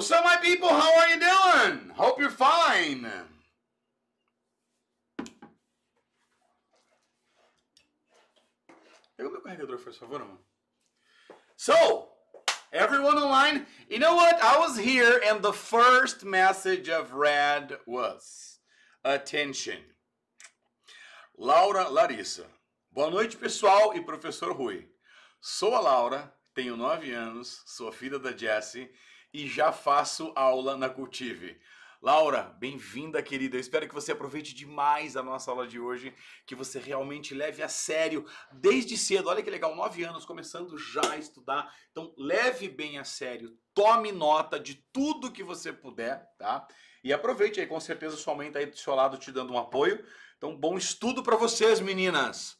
Well, so my people, how are you doing? Hope you're fine. So, everyone online, you know what? I was here and the first message I've read was attention. Laura Larissa. Boa noite, pessoal e professor Rui. Sou a Laura, tenho 9 anos, sou filha da Jessie e já faço aula na Cultive. Laura, bem-vinda, querida. Eu espero que você aproveite demais a nossa aula de hoje, que você realmente leve a sério desde cedo. Olha que legal, nove anos começando já a estudar. Então, leve bem a sério, tome nota de tudo que você puder, tá? E aproveite aí, com certeza sua mãe tá aí do seu lado te dando um apoio. Então, bom estudo para vocês, meninas.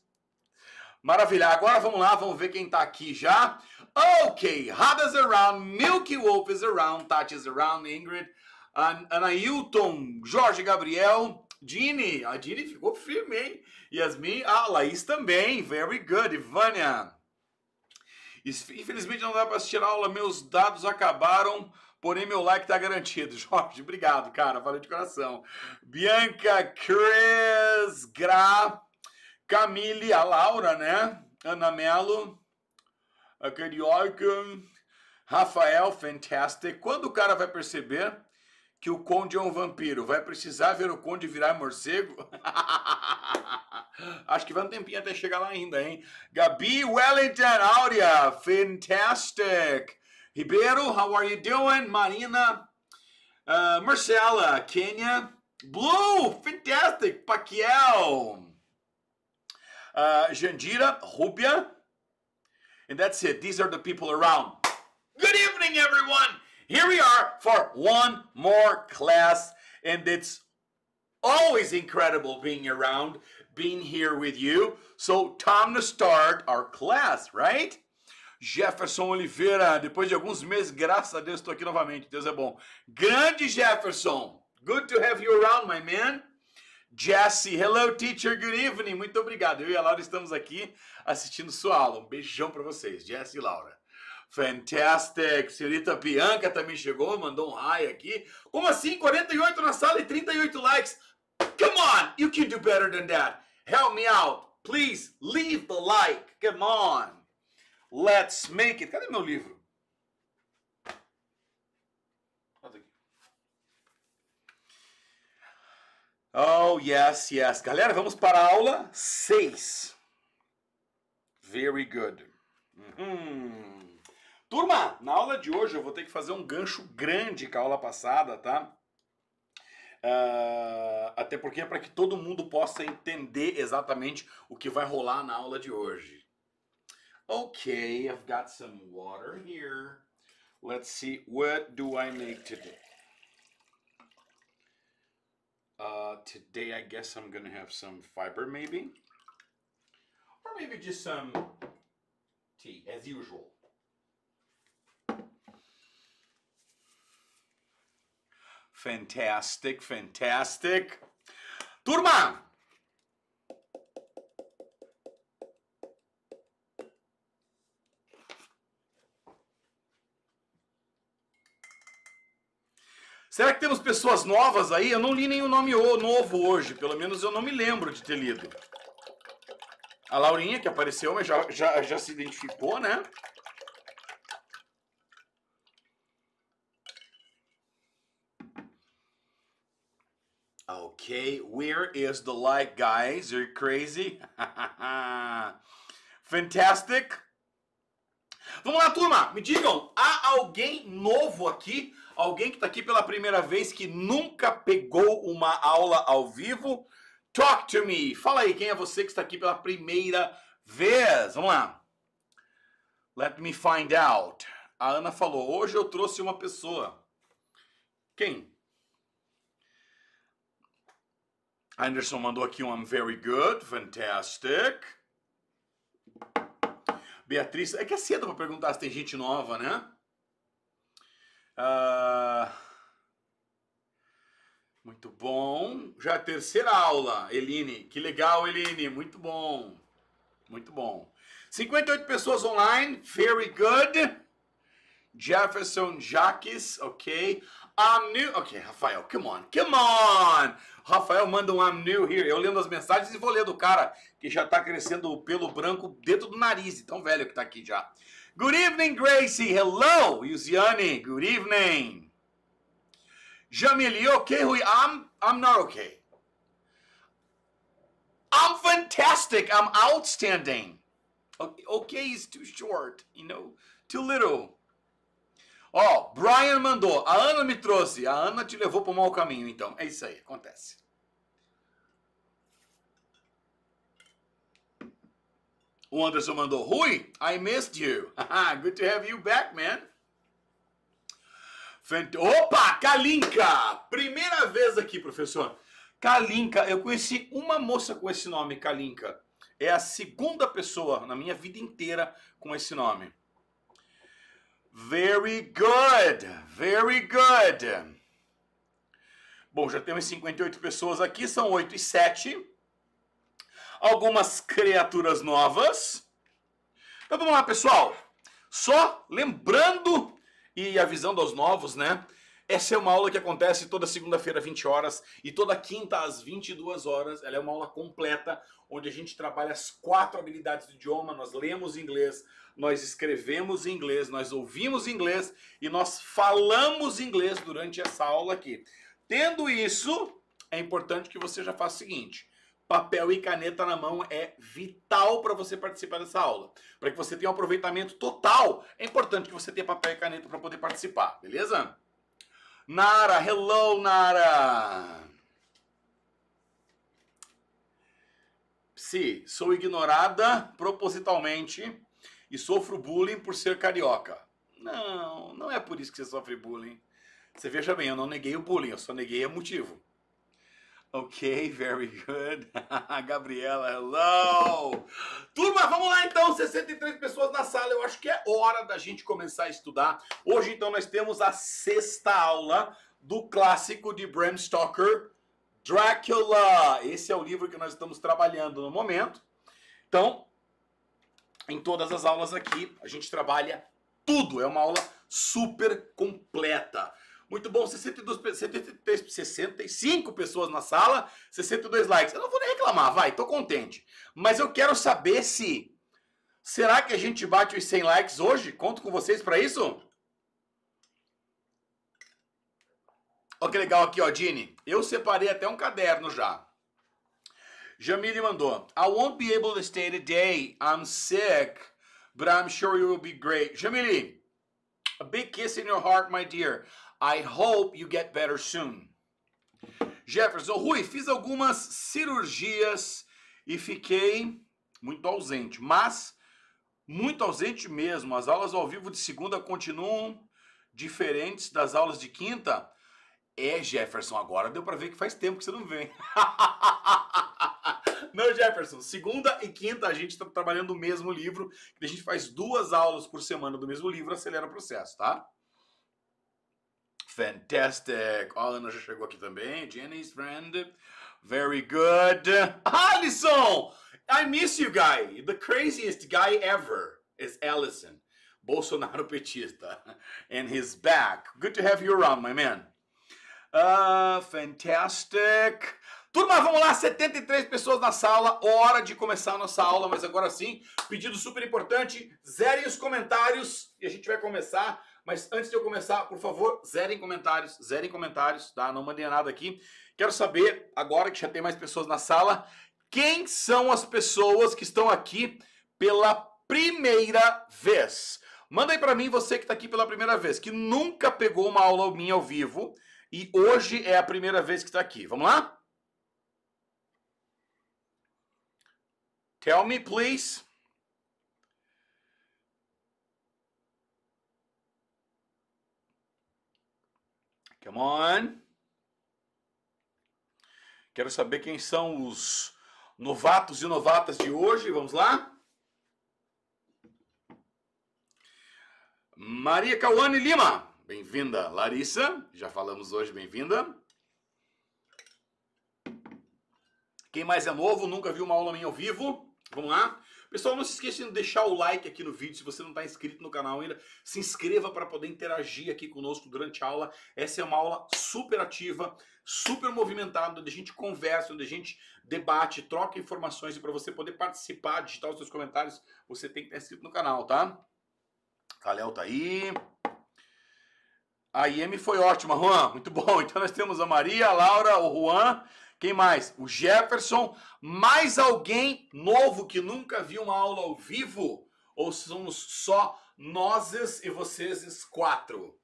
Maravilha. Agora vamos lá, vamos ver quem tá aqui já. Ok, Hada's around, Milky Wolf is around, Tati is around, Ingrid, Anailton, Jorge Gabriel, Dini. A Dini ficou firme, hein? Yasmin, ah, Laís também. Very good, Ivânia. Infelizmente não dá para assistir a aula, meus dados acabaram, porém meu like tá garantido. Jorge, obrigado, cara, valeu de coração. Bianca chris Gra Camille, a Laura, né? Ana Melo, a Carioca, Rafael, Fantastic. Quando o cara vai perceber que o Conde é um vampiro? Vai precisar ver o Conde virar morcego? Acho que vai um tempinho até chegar lá ainda, hein? Gabi, Wellington, Áurea, Fantastic. Ribeiro, how are you doing? Marina, uh, Marcela, Kenya, Blue, Fantastic, Paquiel. Uh, Janjira, Rubia. And that's it. These are the people around. Good evening, everyone. Here we are for one more class. And it's always incredible being around, being here with you. So, time to start our class, right? Jefferson Oliveira, depois de alguns meses, graças a Deus, estou aqui novamente. Deus é bom. Grande Jefferson, good to have you around, my man. Jesse, hello teacher, good evening. Muito obrigado. Eu e a Laura estamos aqui assistindo sua aula. Um beijão para vocês, Jesse e Laura. Fantastic. Senhorita Bianca também chegou, mandou um hi aqui. Como assim? 48 na sala e 38 likes. Come on, you can do better than that. Help me out. Please leave the like. Come on. Let's make it. Cadê meu livro? Oh, yes, yes. Galera, vamos para a aula 6. Very good. Uhum. Turma, na aula de hoje eu vou ter que fazer um gancho grande com a aula passada, tá? Uh, até porque é para que todo mundo possa entender exatamente o que vai rolar na aula de hoje. Ok, I've got some water here. Let's see, what do I make today? Uh, today, I guess I'm going to have some fiber, maybe. Or maybe just some tea, as usual. Fantastic, fantastic. Turma, Será que temos pessoas novas aí? Eu não li nenhum nome novo hoje, pelo menos eu não me lembro de ter lido. A Laurinha, que apareceu, mas já, já, já se identificou, né? Okay, where is the light, guys? You're crazy? Fantastic! Vamos lá, turma! Me digam, há alguém novo aqui? Alguém que está aqui pela primeira vez que nunca pegou uma aula ao vivo? Talk to me! Fala aí, quem é você que está aqui pela primeira vez? Vamos lá. Let me find out. A Ana falou: hoje eu trouxe uma pessoa. Quem? Anderson mandou aqui um I'm very good, fantastic. Beatriz, é que é cedo para perguntar se tem gente nova, né? Ah, muito bom. Já é terceira aula, Eline. Que legal, Eline. Muito bom. Muito bom. 58 pessoas online. Very good. Jefferson Jaques, ok. I'm new. Ok, Rafael, come on, come on! Rafael manda um I'm new here. Eu lendo as mensagens e vou ler do cara que já tá crescendo o pelo branco dentro do nariz, tão velho que tá aqui já. Good evening, Gracie. Hello, Yuziane. Good evening. Jamil, you okay? I'm, I'm not okay. I'm fantastic. I'm outstanding. Okay is too short, you know, too little. Ó, oh, Brian mandou. A Ana me trouxe. A Ana te levou para o mau caminho, então. É isso aí, acontece. O Anderson mandou, Rui, I missed you. Good to have you back, man. Fent... Opa, Kalinka! Primeira vez aqui, professor. Kalinka, eu conheci uma moça com esse nome, Kalinka. É a segunda pessoa na minha vida inteira com esse nome. Very good, very good. Bom, já temos 58 pessoas aqui, são 8 e 7 algumas criaturas novas. Então vamos lá, pessoal. Só lembrando, e avisando aos novos, né? Essa é uma aula que acontece toda segunda-feira, 20 horas, e toda quinta, às 22 horas. Ela é uma aula completa, onde a gente trabalha as quatro habilidades do idioma. Nós lemos inglês, nós escrevemos inglês, nós ouvimos inglês e nós falamos inglês durante essa aula aqui. Tendo isso, é importante que você já faça o seguinte: papel e caneta na mão é vital para você participar dessa aula. Para que você tenha um aproveitamento total, é importante que você tenha papel e caneta para poder participar, beleza? Nara, hello Nara! Psi, sou ignorada propositalmente e sofro bullying por ser carioca. Não, não é por isso que você sofre bullying. Você veja bem, eu não neguei o bullying, eu só neguei o motivo. Ok, very good. Gabriela, hello! Turma, vamos lá então, 63 pessoas na sala. Eu acho que é hora da gente começar a estudar. Hoje então nós temos a sexta aula do clássico de Bram Stoker, Drácula. Esse é o livro que nós estamos trabalhando no momento. Então, em todas as aulas aqui, a gente trabalha tudo. É uma aula super completa. Muito bom, 62, 63, 65 pessoas na sala, 62 likes. Eu não vou nem reclamar, vai, tô contente. Mas eu quero saber se. Será que a gente bate os 100 likes hoje? Conto com vocês para isso? Olha que legal aqui, ó, Dini. Eu separei até um caderno já. Jamile mandou. I won't be able to stay today. I'm sick, but I'm sure you will be great. Jamile, a big kiss in your heart, my dear. I hope you get better soon. Jefferson, Rui, fiz algumas cirurgias e fiquei muito ausente, mas muito ausente mesmo. As aulas ao vivo de segunda continuam diferentes das aulas de quinta. É, Jefferson, agora deu para ver que faz tempo que você não vem. não, Jefferson, segunda e quinta a gente está trabalhando o mesmo livro. A gente faz duas aulas por semana do mesmo livro, acelera o processo, tá? Fantastic. Ó, a Ana já chegou aqui também. Jenny's friend. Very good. Alison! I miss you guy. The craziest guy ever is Allison. Bolsonaro petista. And he's back. Good to have you around, my man. Uh, fantastic. Turma, vamos lá, 73 pessoas na sala, hora de começar a nossa aula, mas agora sim, pedido super importante, zerem os comentários e a gente vai começar mas antes de eu começar, por favor, zerem comentários, zerem comentários, tá? Não mandem nada aqui. Quero saber, agora que já tem mais pessoas na sala, quem são as pessoas que estão aqui pela primeira vez? Manda aí para mim você que está aqui pela primeira vez, que nunca pegou uma aula minha ao vivo e hoje é a primeira vez que está aqui. Vamos lá? Tell me, please. Come on. Quero saber quem são os novatos e novatas de hoje. Vamos lá? Maria Cauane Lima, bem-vinda. Larissa, já falamos hoje, bem-vinda. Quem mais é novo, nunca viu uma aula minha ao vivo? Vamos lá. Pessoal, não se esqueçam de deixar o like aqui no vídeo. Se você não está inscrito no canal ainda, se inscreva para poder interagir aqui conosco durante a aula. Essa é uma aula super ativa, super movimentada, onde a gente conversa, onde a gente debate, troca informações. E para você poder participar, digitar os seus comentários, você tem que estar tá inscrito no canal, tá? Calhau tá aí. A IEM foi ótima, Juan. Muito bom. Então nós temos a Maria, a Laura, o Juan, quem mais? O Jefferson. Mais alguém novo que nunca viu uma aula ao vivo? Ou somos só nós e vocês quatro?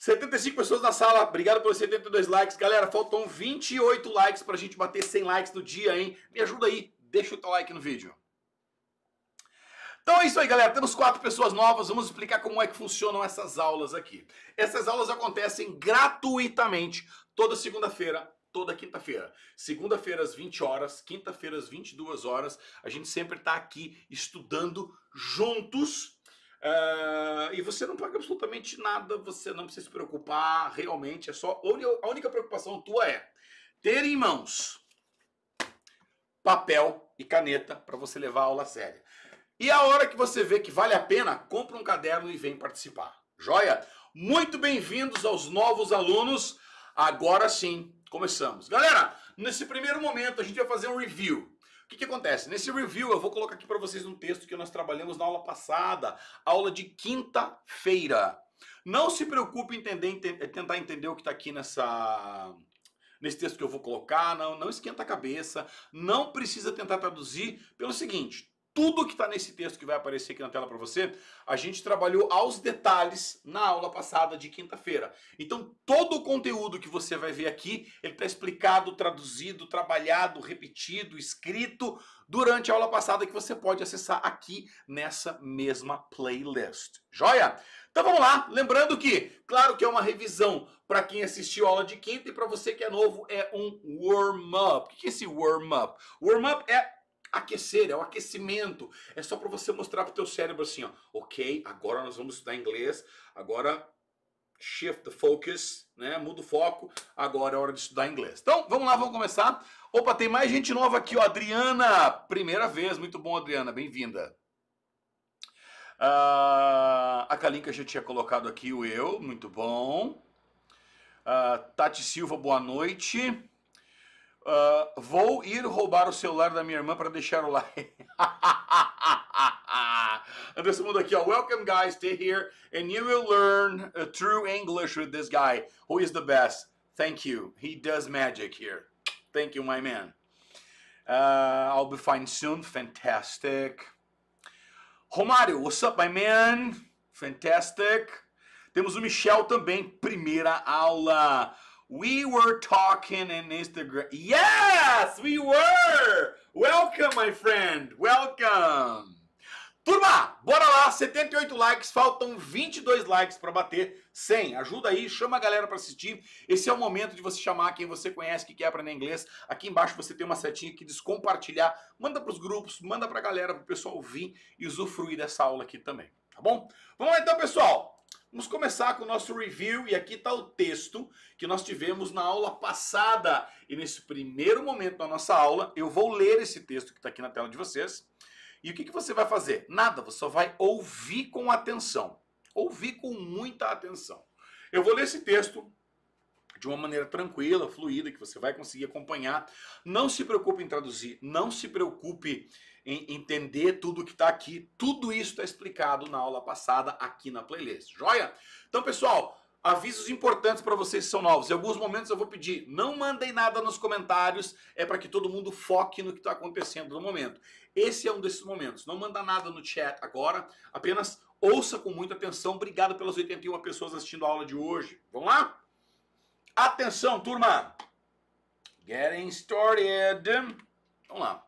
75 pessoas na sala, obrigado pelos 72 likes. Galera, faltam 28 likes para a gente bater 100 likes no dia, hein? Me ajuda aí, deixa o teu like no vídeo. Então é isso aí, galera. Temos quatro pessoas novas. Vamos explicar como é que funcionam essas aulas aqui. Essas aulas acontecem gratuitamente toda segunda-feira, toda quinta-feira. Segunda-feira às 20 horas, quinta-feira às 22 horas. A gente sempre está aqui estudando juntos. Uh, e você não paga absolutamente nada, você não precisa se preocupar realmente. É só a única preocupação tua é ter em mãos papel e caneta para você levar a aula séria. E a hora que você vê que vale a pena, compra um caderno e vem participar. Joia? Muito bem-vindos aos novos alunos. Agora sim, começamos. Galera, nesse primeiro momento a gente vai fazer um review. O que, que, acontece? Nesse review eu vou colocar aqui para vocês um texto que nós trabalhamos na aula passada, aula de quinta-feira. Não se preocupe em entender, eh, tentar entender o que está aqui nessa nesse texto que eu vou colocar, não, não esquenta a cabeça, não precisa tentar traduzir pelo seguinte, tudo que está nesse texto que vai aparecer aqui na tela para você, a gente trabalhou aos detalhes na aula passada de quinta-feira. Então, todo o conteúdo que você vai ver aqui, ele está explicado, traduzido, trabalhado, repetido, escrito durante a aula passada que você pode acessar aqui nessa mesma playlist. Joia? Então vamos lá, lembrando que, claro que é uma revisão para quem assistiu a aula de quinta e para você que é novo é um warm up. O que é esse warm up? Warm up é Aquecer é o aquecimento. É só para você mostrar para o teu cérebro assim, ó, ok, agora nós vamos estudar inglês, agora shift the focus, né? Muda o foco. Agora é hora de estudar inglês. Então, vamos lá, vamos começar. Opa, tem mais gente nova aqui, ó. Adriana, primeira vez. Muito bom, Adriana, bem-vinda. Uh, a Kalinka já tinha colocado aqui o eu, muito bom. Uh, Tati Silva, boa noite. Uh, vou ir roubar o celular da minha irmã para deixar o like. Anderson mundo aqui, ó. Welcome, guys. Stay here and you will learn uh, true English with this guy who is the best. Thank you. He does magic here. Thank you, my man. Uh, I'll be fine soon. Fantastic. Romário, what's up, my man? Fantastic. Temos o Michel também, primeira aula. We were talking in Instagram. Yes, we were! Welcome, my friend! Welcome! Turma, bora lá, 78 likes, faltam 22 likes para bater 100. Ajuda aí, chama a galera para assistir. Esse é o momento de você chamar quem você conhece que quer aprender inglês. Aqui embaixo você tem uma setinha que diz compartilhar. Manda para os grupos, manda para a galera, para o pessoal vir e usufruir dessa aula aqui também, tá bom? Vamos lá então, pessoal. Vamos começar com o nosso review e aqui está o texto que nós tivemos na aula passada. E nesse primeiro momento da nossa aula, eu vou ler esse texto que está aqui na tela de vocês. E o que, que você vai fazer? Nada, você só vai ouvir com atenção. Ouvir com muita atenção. Eu vou ler esse texto de uma maneira tranquila, fluida, que você vai conseguir acompanhar. Não se preocupe em traduzir, não se preocupe entender tudo que está aqui. Tudo isso está explicado na aula passada aqui na playlist. Joia? Então, pessoal, avisos importantes para vocês que são novos. Em alguns momentos eu vou pedir, não mandem nada nos comentários, é para que todo mundo foque no que está acontecendo no momento. Esse é um desses momentos. Não manda nada no chat agora, apenas ouça com muita atenção. Obrigado pelas 81 pessoas assistindo a aula de hoje. Vamos lá? Atenção, turma! Getting started! Vamos lá.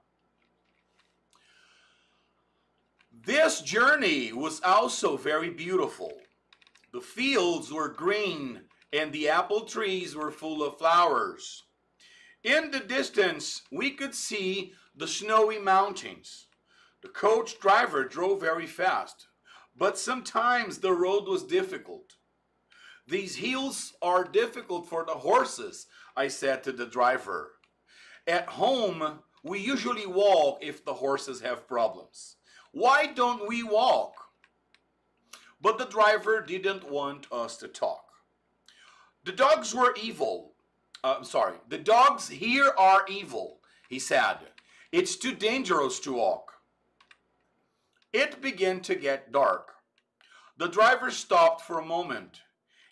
This journey was also very beautiful. The fields were green and the apple trees were full of flowers. In the distance, we could see the snowy mountains. The coach driver drove very fast, but sometimes the road was difficult. These hills are difficult for the horses, I said to the driver. At home, we usually walk if the horses have problems. Why don't we walk? But the driver didn't want us to talk. The dogs were evil. Uh, I'm sorry. The dogs here are evil, he said. It's too dangerous to walk. It began to get dark. The driver stopped for a moment.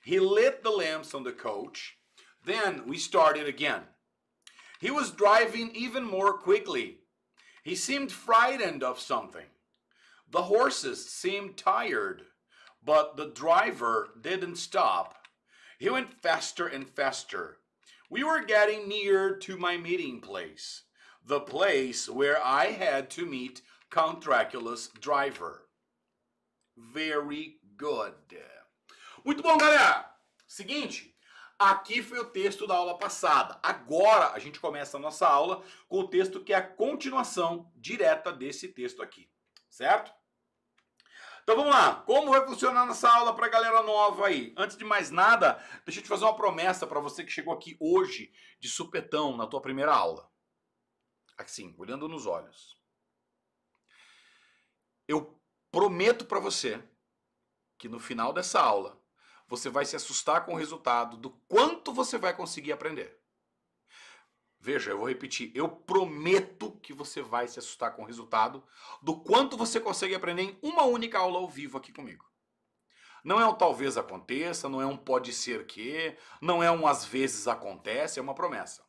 He lit the lamps on the coach. Then we started again. He was driving even more quickly. He seemed frightened of something. The horses seemed tired, but the driver didn't stop. He went faster and faster. We were getting near to my meeting place, the place where I had to meet Count Dracula's driver. Very good. Muito bom, galera. Seguinte, Aqui foi o texto da aula passada. Agora a gente começa a nossa aula com o texto que é a continuação direta desse texto aqui, certo? Então vamos lá, como vai funcionar nessa aula para a galera nova aí? Antes de mais nada, deixa eu te fazer uma promessa para você que chegou aqui hoje de supetão na tua primeira aula. Assim, olhando nos olhos. Eu prometo para você que no final dessa aula você vai se assustar com o resultado do quanto você vai conseguir aprender. Veja, eu vou repetir, eu prometo que você vai se assustar com o resultado do quanto você consegue aprender em uma única aula ao vivo aqui comigo. Não é um talvez aconteça, não é um pode ser que, não é um às vezes acontece, é uma promessa.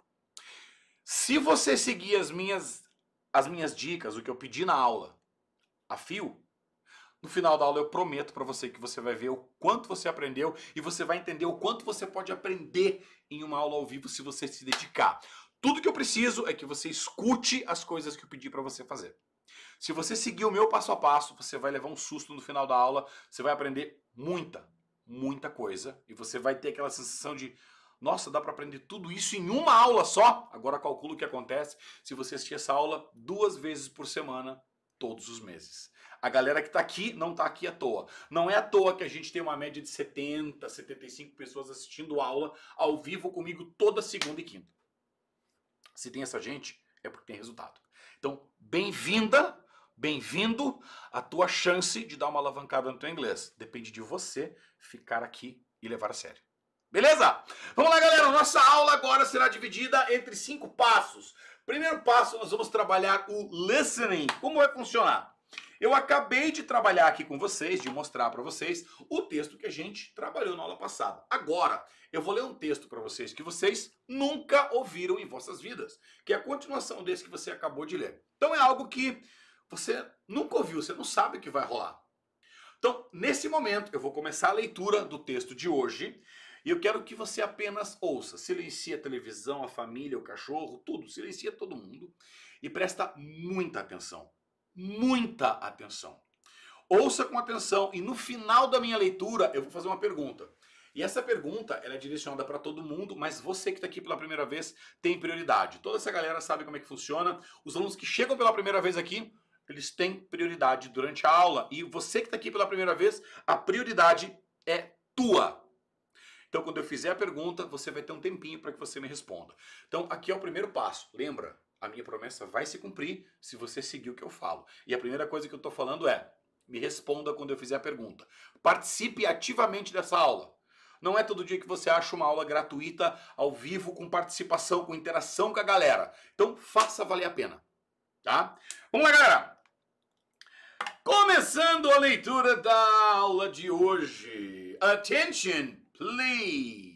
Se você seguir as minhas as minhas dicas, o que eu pedi na aula, a fio, no final da aula eu prometo para você que você vai ver o quanto você aprendeu e você vai entender o quanto você pode aprender em uma aula ao vivo se você se dedicar. Tudo que eu preciso é que você escute as coisas que eu pedi para você fazer. Se você seguir o meu passo a passo, você vai levar um susto no final da aula, você vai aprender muita, muita coisa e você vai ter aquela sensação de nossa, dá para aprender tudo isso em uma aula só? Agora calcula o que acontece se você assistir essa aula duas vezes por semana, todos os meses. A galera que está aqui não está aqui à toa. Não é à toa que a gente tem uma média de 70, 75 pessoas assistindo aula ao vivo comigo toda segunda e quinta. Se tem essa gente, é porque tem resultado. Então, bem-vinda, bem-vindo à tua chance de dar uma alavancada no teu inglês. Depende de você ficar aqui e levar a sério. Beleza? Vamos lá, galera. Nossa aula agora será dividida entre cinco passos. Primeiro passo, nós vamos trabalhar o listening. Como vai funcionar? Eu acabei de trabalhar aqui com vocês, de mostrar para vocês o texto que a gente trabalhou na aula passada. Agora, eu vou ler um texto para vocês que vocês nunca ouviram em vossas vidas, que é a continuação desse que você acabou de ler. Então é algo que você nunca ouviu, você não sabe o que vai rolar. Então, nesse momento, eu vou começar a leitura do texto de hoje. E eu quero que você apenas ouça, silencia a televisão, a família, o cachorro, tudo, silencia todo mundo e presta muita atenção muita atenção. Ouça com atenção e no final da minha leitura eu vou fazer uma pergunta. E essa pergunta ela é direcionada para todo mundo, mas você que está aqui pela primeira vez tem prioridade. Toda essa galera sabe como é que funciona. Os alunos que chegam pela primeira vez aqui, eles têm prioridade durante a aula. E você que está aqui pela primeira vez, a prioridade é tua. Então, quando eu fizer a pergunta, você vai ter um tempinho para que você me responda. Então, aqui é o primeiro passo. Lembra? a minha promessa vai se cumprir se você seguir o que eu falo. E a primeira coisa que eu estou falando é: me responda quando eu fizer a pergunta. Participe ativamente dessa aula. Não é todo dia que você acha uma aula gratuita, ao vivo, com participação, com interação com a galera. Então faça valer a pena. Tá? Vamos lá, galera! Começando a leitura da aula de hoje. Attention, please!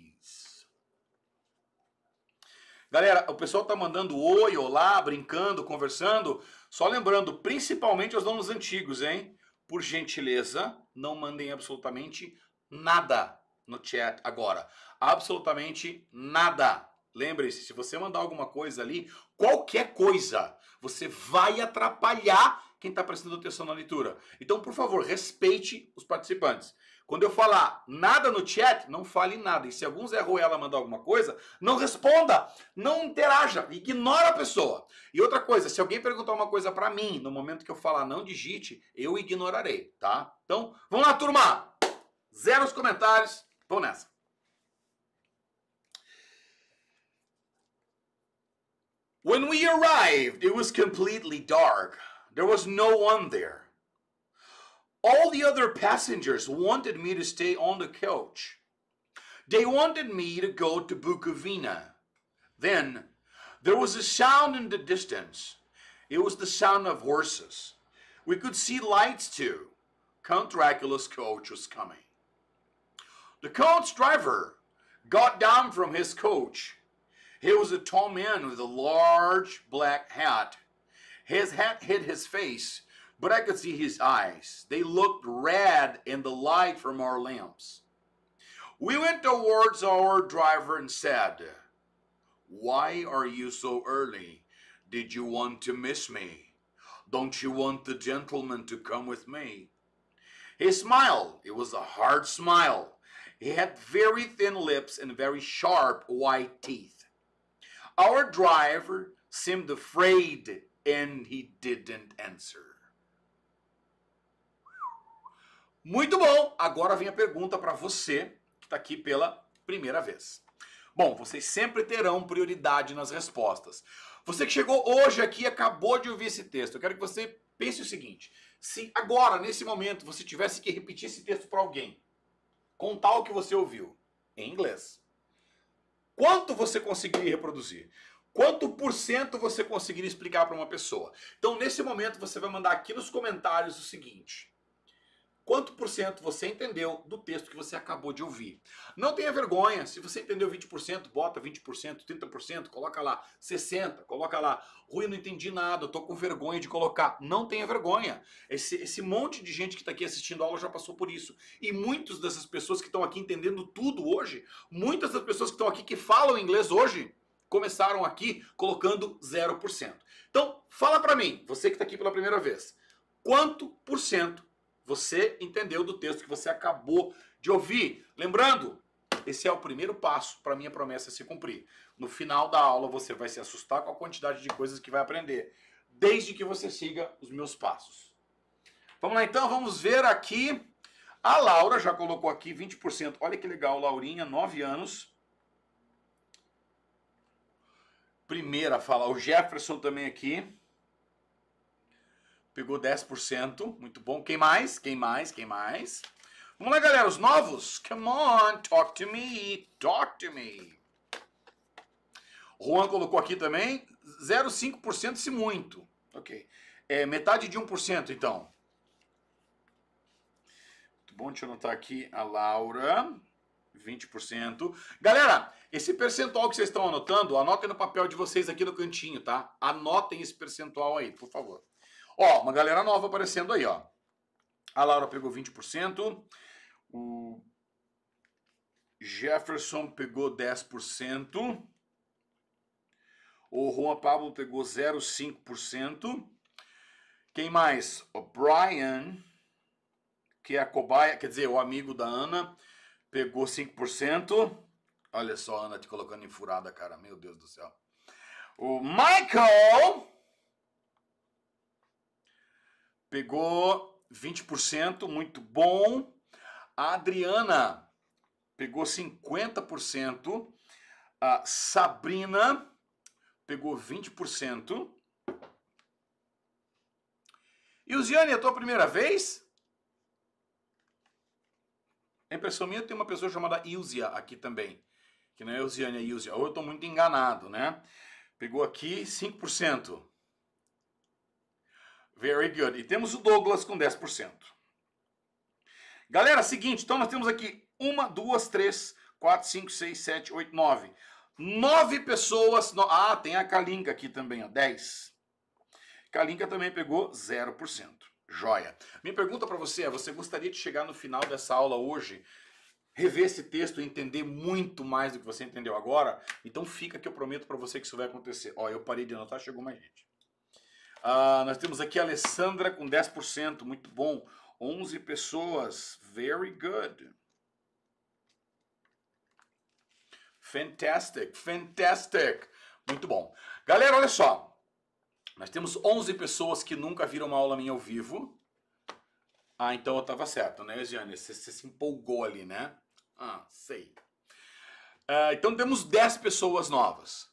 Galera, o pessoal tá mandando oi, olá, brincando, conversando. Só lembrando, principalmente os alunos antigos, hein? Por gentileza, não mandem absolutamente nada no chat agora. Absolutamente nada. Lembre-se, se você mandar alguma coisa ali, qualquer coisa, você vai atrapalhar quem está prestando atenção na leitura. Então, por favor, respeite os participantes. Quando eu falar nada no chat, não fale nada. E se algum Zé Ruela mandar alguma coisa, não responda, não interaja, ignora a pessoa. E outra coisa, se alguém perguntar uma coisa para mim, no momento que eu falar não digite, eu ignorarei, tá? Então, vamos lá, turma! Zero os comentários, vamos nessa. When we arrived, it was completely dark. There was no one there. All the other passengers wanted me to stay on the couch. They wanted me to go to Bukovina. Then there was a sound in the distance. It was the sound of horses. We could see lights too. Count Dracula's coach was coming. The coach driver got down from his coach. He was a tall man with a large black hat. His hat hid his face, but I could see his eyes. They looked red in the light from our lamps. We went towards our driver and said, Why are you so early? Did you want to miss me? Don't you want the gentleman to come with me? He smiled. It was a hard smile. He had very thin lips and very sharp white teeth. Our driver seemed afraid and he didn't answer. Muito bom! Agora vem a pergunta para você que está aqui pela primeira vez. Bom, vocês sempre terão prioridade nas respostas. Você que chegou hoje aqui e acabou de ouvir esse texto, eu quero que você pense o seguinte: se agora, nesse momento, você tivesse que repetir esse texto para alguém, contar o que você ouviu em inglês, quanto você conseguiria reproduzir? Quanto por cento você conseguiria explicar para uma pessoa? Então, nesse momento, você vai mandar aqui nos comentários o seguinte: quanto por cento você entendeu do texto que você acabou de ouvir. Não tenha vergonha, se você entendeu 20%, bota 20%, 30%, coloca lá 60%, coloca lá, Rui, não entendi nada, estou com vergonha de colocar. Não tenha vergonha. Esse, esse monte de gente que está aqui assistindo a aula já passou por isso. E muitas dessas pessoas que estão aqui entendendo tudo hoje, muitas das pessoas que estão aqui que falam inglês hoje, começaram aqui colocando 0%. Então, fala para mim, você que está aqui pela primeira vez, quanto por cento você entendeu do texto que você acabou de ouvir. Lembrando, esse é o primeiro passo para minha promessa se cumprir. No final da aula você vai se assustar com a quantidade de coisas que vai aprender, desde que você siga os meus passos. Vamos lá então, vamos ver aqui. A Laura já colocou aqui 20%. Olha que legal, Laurinha, 9 anos. Primeira fala, o Jefferson também aqui. Pegou 10%. Muito bom. Quem mais? Quem mais? Quem mais? Vamos lá, galera. Os novos. Come on. Talk to me. Talk to me. Juan colocou aqui também. 0,5% se muito. Ok. É metade de 1%, então. Muito bom. Deixa eu anotar aqui a Laura. 20%. Galera, esse percentual que vocês estão anotando, anotem no papel de vocês aqui no cantinho, tá? Anotem esse percentual aí, por favor. Ó, uma galera nova aparecendo aí, ó. A Laura pegou 20%, o Jefferson pegou 10%, o Juan Pablo pegou 0,5%. Quem mais? O Brian, que é a cobaia, quer dizer, o amigo da Ana, pegou 5%. Olha só a Ana te colocando em furada, cara. Meu Deus do céu. O Michael pegou 20%, muito bom. A Adriana pegou 50%. A Sabrina pegou 20%. E o Ziane, é a tua primeira vez? A é impressão minha tem uma pessoa chamada Ilzia aqui também. Que não é Eusiane, é Ilzia. Ou eu estou muito enganado, né? Pegou aqui 5%. Very good. E temos o Douglas com 10%. Galera, é seguinte, então nós temos aqui uma, duas, três, quatro, cinco, seis, sete, oito, nove. Nove pessoas. No... Ah, tem a Kalinka aqui também, ó. 10. Kalinka também pegou 0%. Joia. Minha pergunta para você é: você gostaria de chegar no final dessa aula hoje, rever esse texto e entender muito mais do que você entendeu agora? Então fica que eu prometo para você que isso vai acontecer. Ó, eu parei de anotar, chegou mais gente. Ah, nós temos aqui a Alessandra com 10%, muito bom. 11 pessoas, very good. Fantastic, fantastic. Muito bom. Galera, olha só. Nós temos 11 pessoas que nunca viram uma aula minha ao vivo. Ah, então eu estava certo, né, Giane? Você, você, se empolgou ali, né? Ah, sei. Uh, então temos 10 pessoas novas.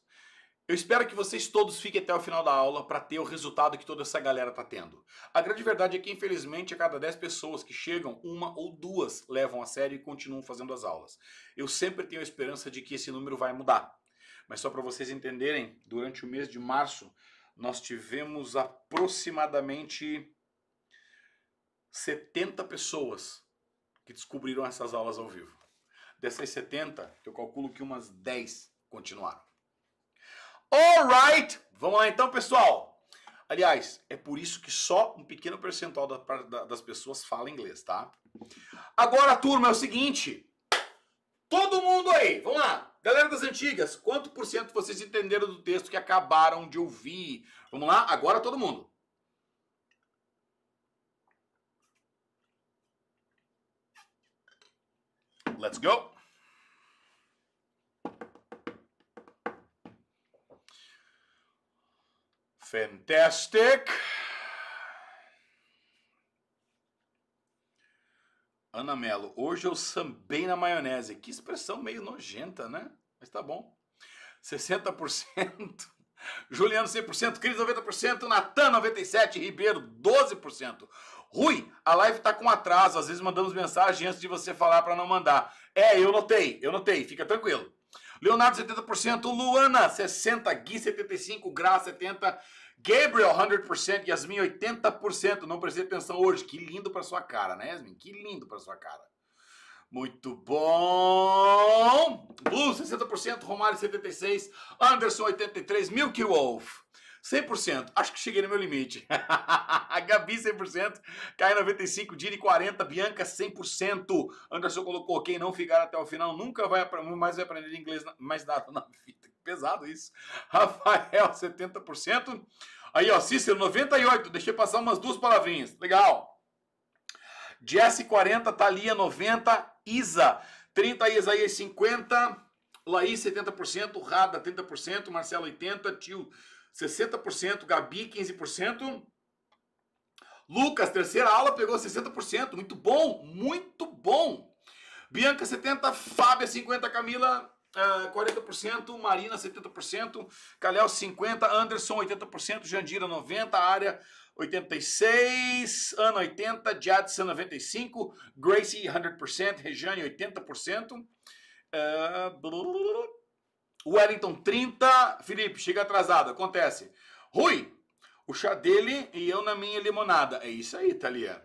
Eu espero que vocês todos fiquem até o final da aula para ter o resultado que toda essa galera está tendo. A grande verdade é que, infelizmente, a cada 10 pessoas que chegam, uma ou duas levam a sério e continuam fazendo as aulas. Eu sempre tenho a esperança de que esse número vai mudar. Mas só para vocês entenderem, durante o mês de março, nós tivemos aproximadamente 70 pessoas que descobriram essas aulas ao vivo. Dessas 70, eu calculo que umas 10 continuaram. Alright! Vamos lá então, pessoal! Aliás, é por isso que só um pequeno percentual da, da, das pessoas fala inglês, tá? Agora, turma, é o seguinte. Todo mundo aí, vamos lá. Galera das antigas, quanto por cento vocês entenderam do texto que acabaram de ouvir? Vamos lá, agora todo mundo. Let's go. Fantastic. Ana Melo, hoje eu sambei na maionese. Que expressão meio nojenta, né? Mas tá bom. 60%. Juliano 100%, Cris 90%, Natan 97%, Ribeiro 12%. Rui, a live tá com atraso, às vezes mandamos mensagem antes de você falar para não mandar. É, eu notei, eu notei, fica tranquilo. Leonardo 70%, Luana 60%, Gui 75%, Gra 70%, Gabriel, 100%. Yasmin, 80%. Não prestei atenção hoje. Que lindo para sua cara, né, Yasmin? Que lindo para sua cara. Muito bom! Blue, 60%. Romário, 76%. Anderson, 83%. Milky Wolf. 100%, acho que cheguei no meu limite. Gabi 100%, Cai 95, Dini 40, Bianca 100%. Anderson colocou quem não ficar até o final nunca vai mais vai aprender inglês mais nada na vida. Pesado isso. Rafael 70%. Aí ó, Cícero 98, deixei passar umas duas palavrinhas. Legal. Jesse 40, Thalia 90, Isa 30, Isaías 50, Laís 70%, Rada 30%, Marcelo 80, Tio 60%, Gabi 15%. Lucas, terceira aula, pegou 60%. Muito bom, muito bom. Bianca 70%, Fábia 50%, Camila uh, 40%, Marina 70%, Calhau 50%, Anderson 80%, Jandira 90%, Área 86%, Ana 80%, Jadson 95%, Gracie 100%, Rejane 80%. Uh, Wellington 30. Felipe, chega atrasado, acontece. Rui, o chá dele e eu na minha limonada. É isso aí, Thalia.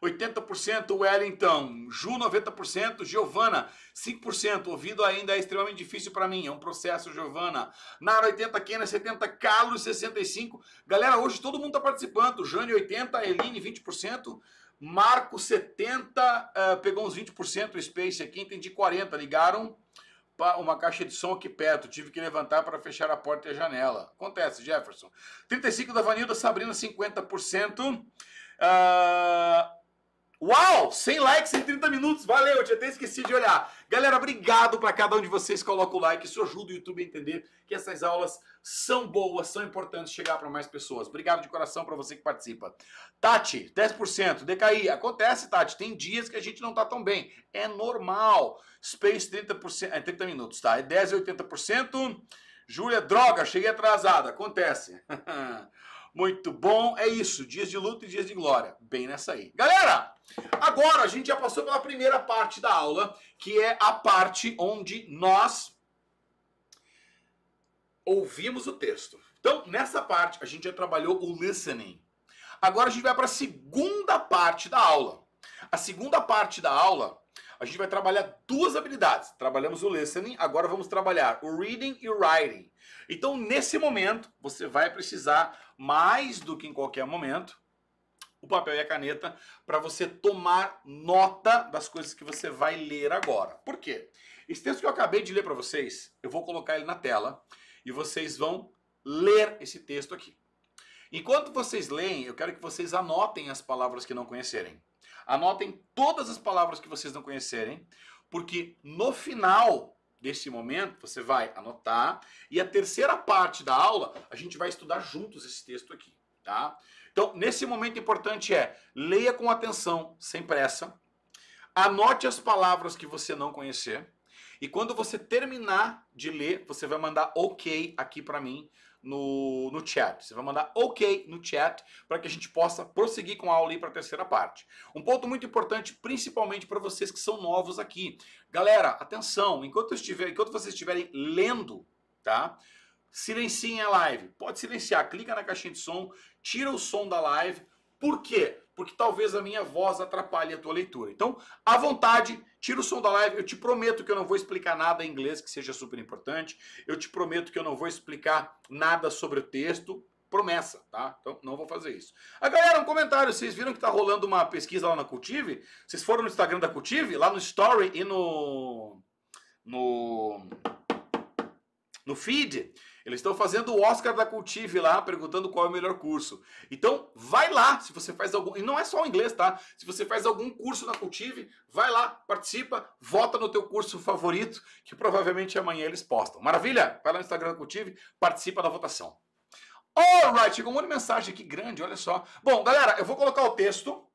80% Wellington, Ju 90%, Giovana 5%, ouvido ainda é extremamente difícil para mim, é um processo, Giovana. Nara 80, Kena 70, Carlos 65. Galera, hoje todo mundo tá participando. Jane 80, Eline 20%, Marco 70, uh, eh, pegou uns 20% o Space aqui, entendi 40, ligaram uma caixa de som aqui perto, tive que levantar para fechar a porta e a janela. Acontece, Jefferson. 35 da Vanilda, Sabrina, 50%. Uh, Uau! 100 likes em 30 minutos, valeu! Eu tinha até esquecido de olhar. Galera, obrigado para cada um de vocês coloca o like. Isso ajuda o YouTube a entender que essas aulas são boas, são importantes chegar para mais pessoas. Obrigado de coração para você que participa. Tati, 10%, Decair. Acontece, Tati. Tem dias que a gente não tá tão bem. É normal. Space 30%, é 30 minutos, tá? É 10 e 80%. Júlia, droga, cheguei atrasada. Acontece. Muito bom, é isso. Dias de luta e dias de glória. Bem nessa aí. Galera, agora a gente já passou pela primeira parte da aula, que é a parte onde nós ouvimos o texto. Então, nessa parte, a gente já trabalhou o listening. Agora a gente vai para a segunda parte da aula. A segunda parte da aula, a gente vai trabalhar duas habilidades. Trabalhamos o listening, agora vamos trabalhar o reading e o writing. Então, nesse momento, você vai precisar, mais do que em qualquer momento, o papel e a caneta para você tomar nota das coisas que você vai ler agora. Por quê? Esse texto que eu acabei de ler para vocês, eu vou colocar ele na tela e vocês vão ler esse texto aqui. Enquanto vocês leem, eu quero que vocês anotem as palavras que não conhecerem. Anotem todas as palavras que vocês não conhecerem, porque no final deste momento, você vai anotar. E a terceira parte da aula, a gente vai estudar juntos esse texto aqui, tá? Então, nesse momento importante é leia com atenção, sem pressa. Anote as palavras que você não conhecer e quando você terminar de ler, você vai mandar OK aqui para mim no, no chat. Você vai mandar OK no chat para que a gente possa prosseguir com a aula e para a terceira parte. Um ponto muito importante, principalmente para vocês que são novos aqui. Galera, atenção, enquanto, estiver, enquanto vocês estiverem lendo, tá? Silenciem a live. Pode silenciar, clica na caixinha de som, tira o som da live. Por quê? porque talvez a minha voz atrapalhe a tua leitura. Então, à vontade, tira o som da live. Eu te prometo que eu não vou explicar nada em inglês que seja super importante. Eu te prometo que eu não vou explicar nada sobre o texto. Promessa, tá? Então não vou fazer isso. A galera, um comentário. Vocês viram que tá rolando uma pesquisa lá na Cultive? Vocês foram no Instagram da Cultive? Lá no Story e no. No. No feed? Eles estão fazendo o Oscar da Cultive lá, perguntando qual é o melhor curso. Então, vai lá, se você faz algum, e não é só o inglês, tá? Se você faz algum curso na Cultive, vai lá, participa, vota no teu curso favorito, que provavelmente amanhã eles postam. Maravilha? Vai lá no Instagram da Cultive, participa da votação. Alright, chegou um monte de mensagem aqui grande, olha só. Bom, galera, eu vou colocar o texto.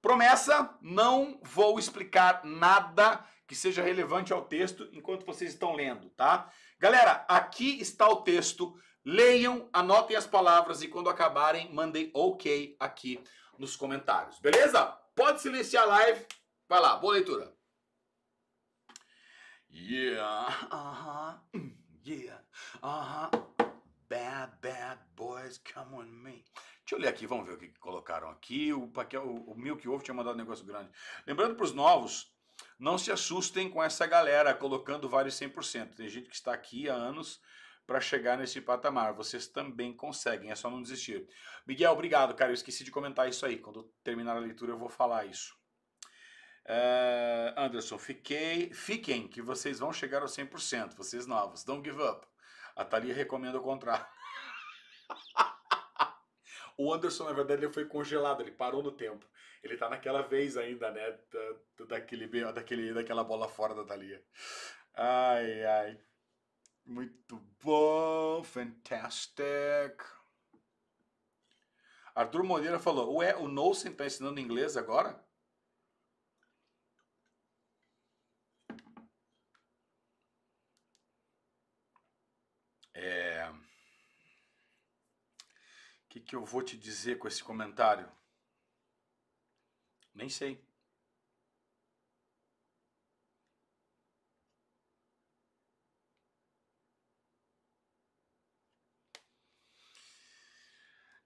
Promessa, não vou explicar nada que seja relevante ao texto enquanto vocês estão lendo, tá? Galera, aqui está o texto. Leiam, anotem as palavras e quando acabarem, mandem ok aqui nos comentários, beleza? Pode silenciar a live. Vai lá, boa leitura. Yeah, uh-huh, yeah, uh-huh. Bad, bad boys, come with me. Deixa eu ler aqui, vamos ver o que colocaram aqui. O, o, o Milk Wolf tinha mandado um negócio grande. Lembrando para os novos não se assustem com essa galera colocando vários 100%. Tem gente que está aqui há anos para chegar nesse patamar. Vocês também conseguem, é só não desistir. Miguel, obrigado, cara. Eu esqueci de comentar isso aí. Quando terminar a leitura, eu vou falar isso. Uh, Anderson, fiquei, fiquem que vocês vão chegar aos 100%, vocês novos, don't give up. A Thalia recomenda o contrário. o Anderson, na verdade, ele foi congelado, ele parou no tempo ele tá naquela vez ainda, né? Da, daquele, daquele, daquela bola fora da Thalia. Ai, ai. Muito bom, fantastic. Arthur Moreira falou: Ué, o Nolsen tá ensinando inglês agora? É. O que, que eu vou te dizer com esse comentário? Nem sei.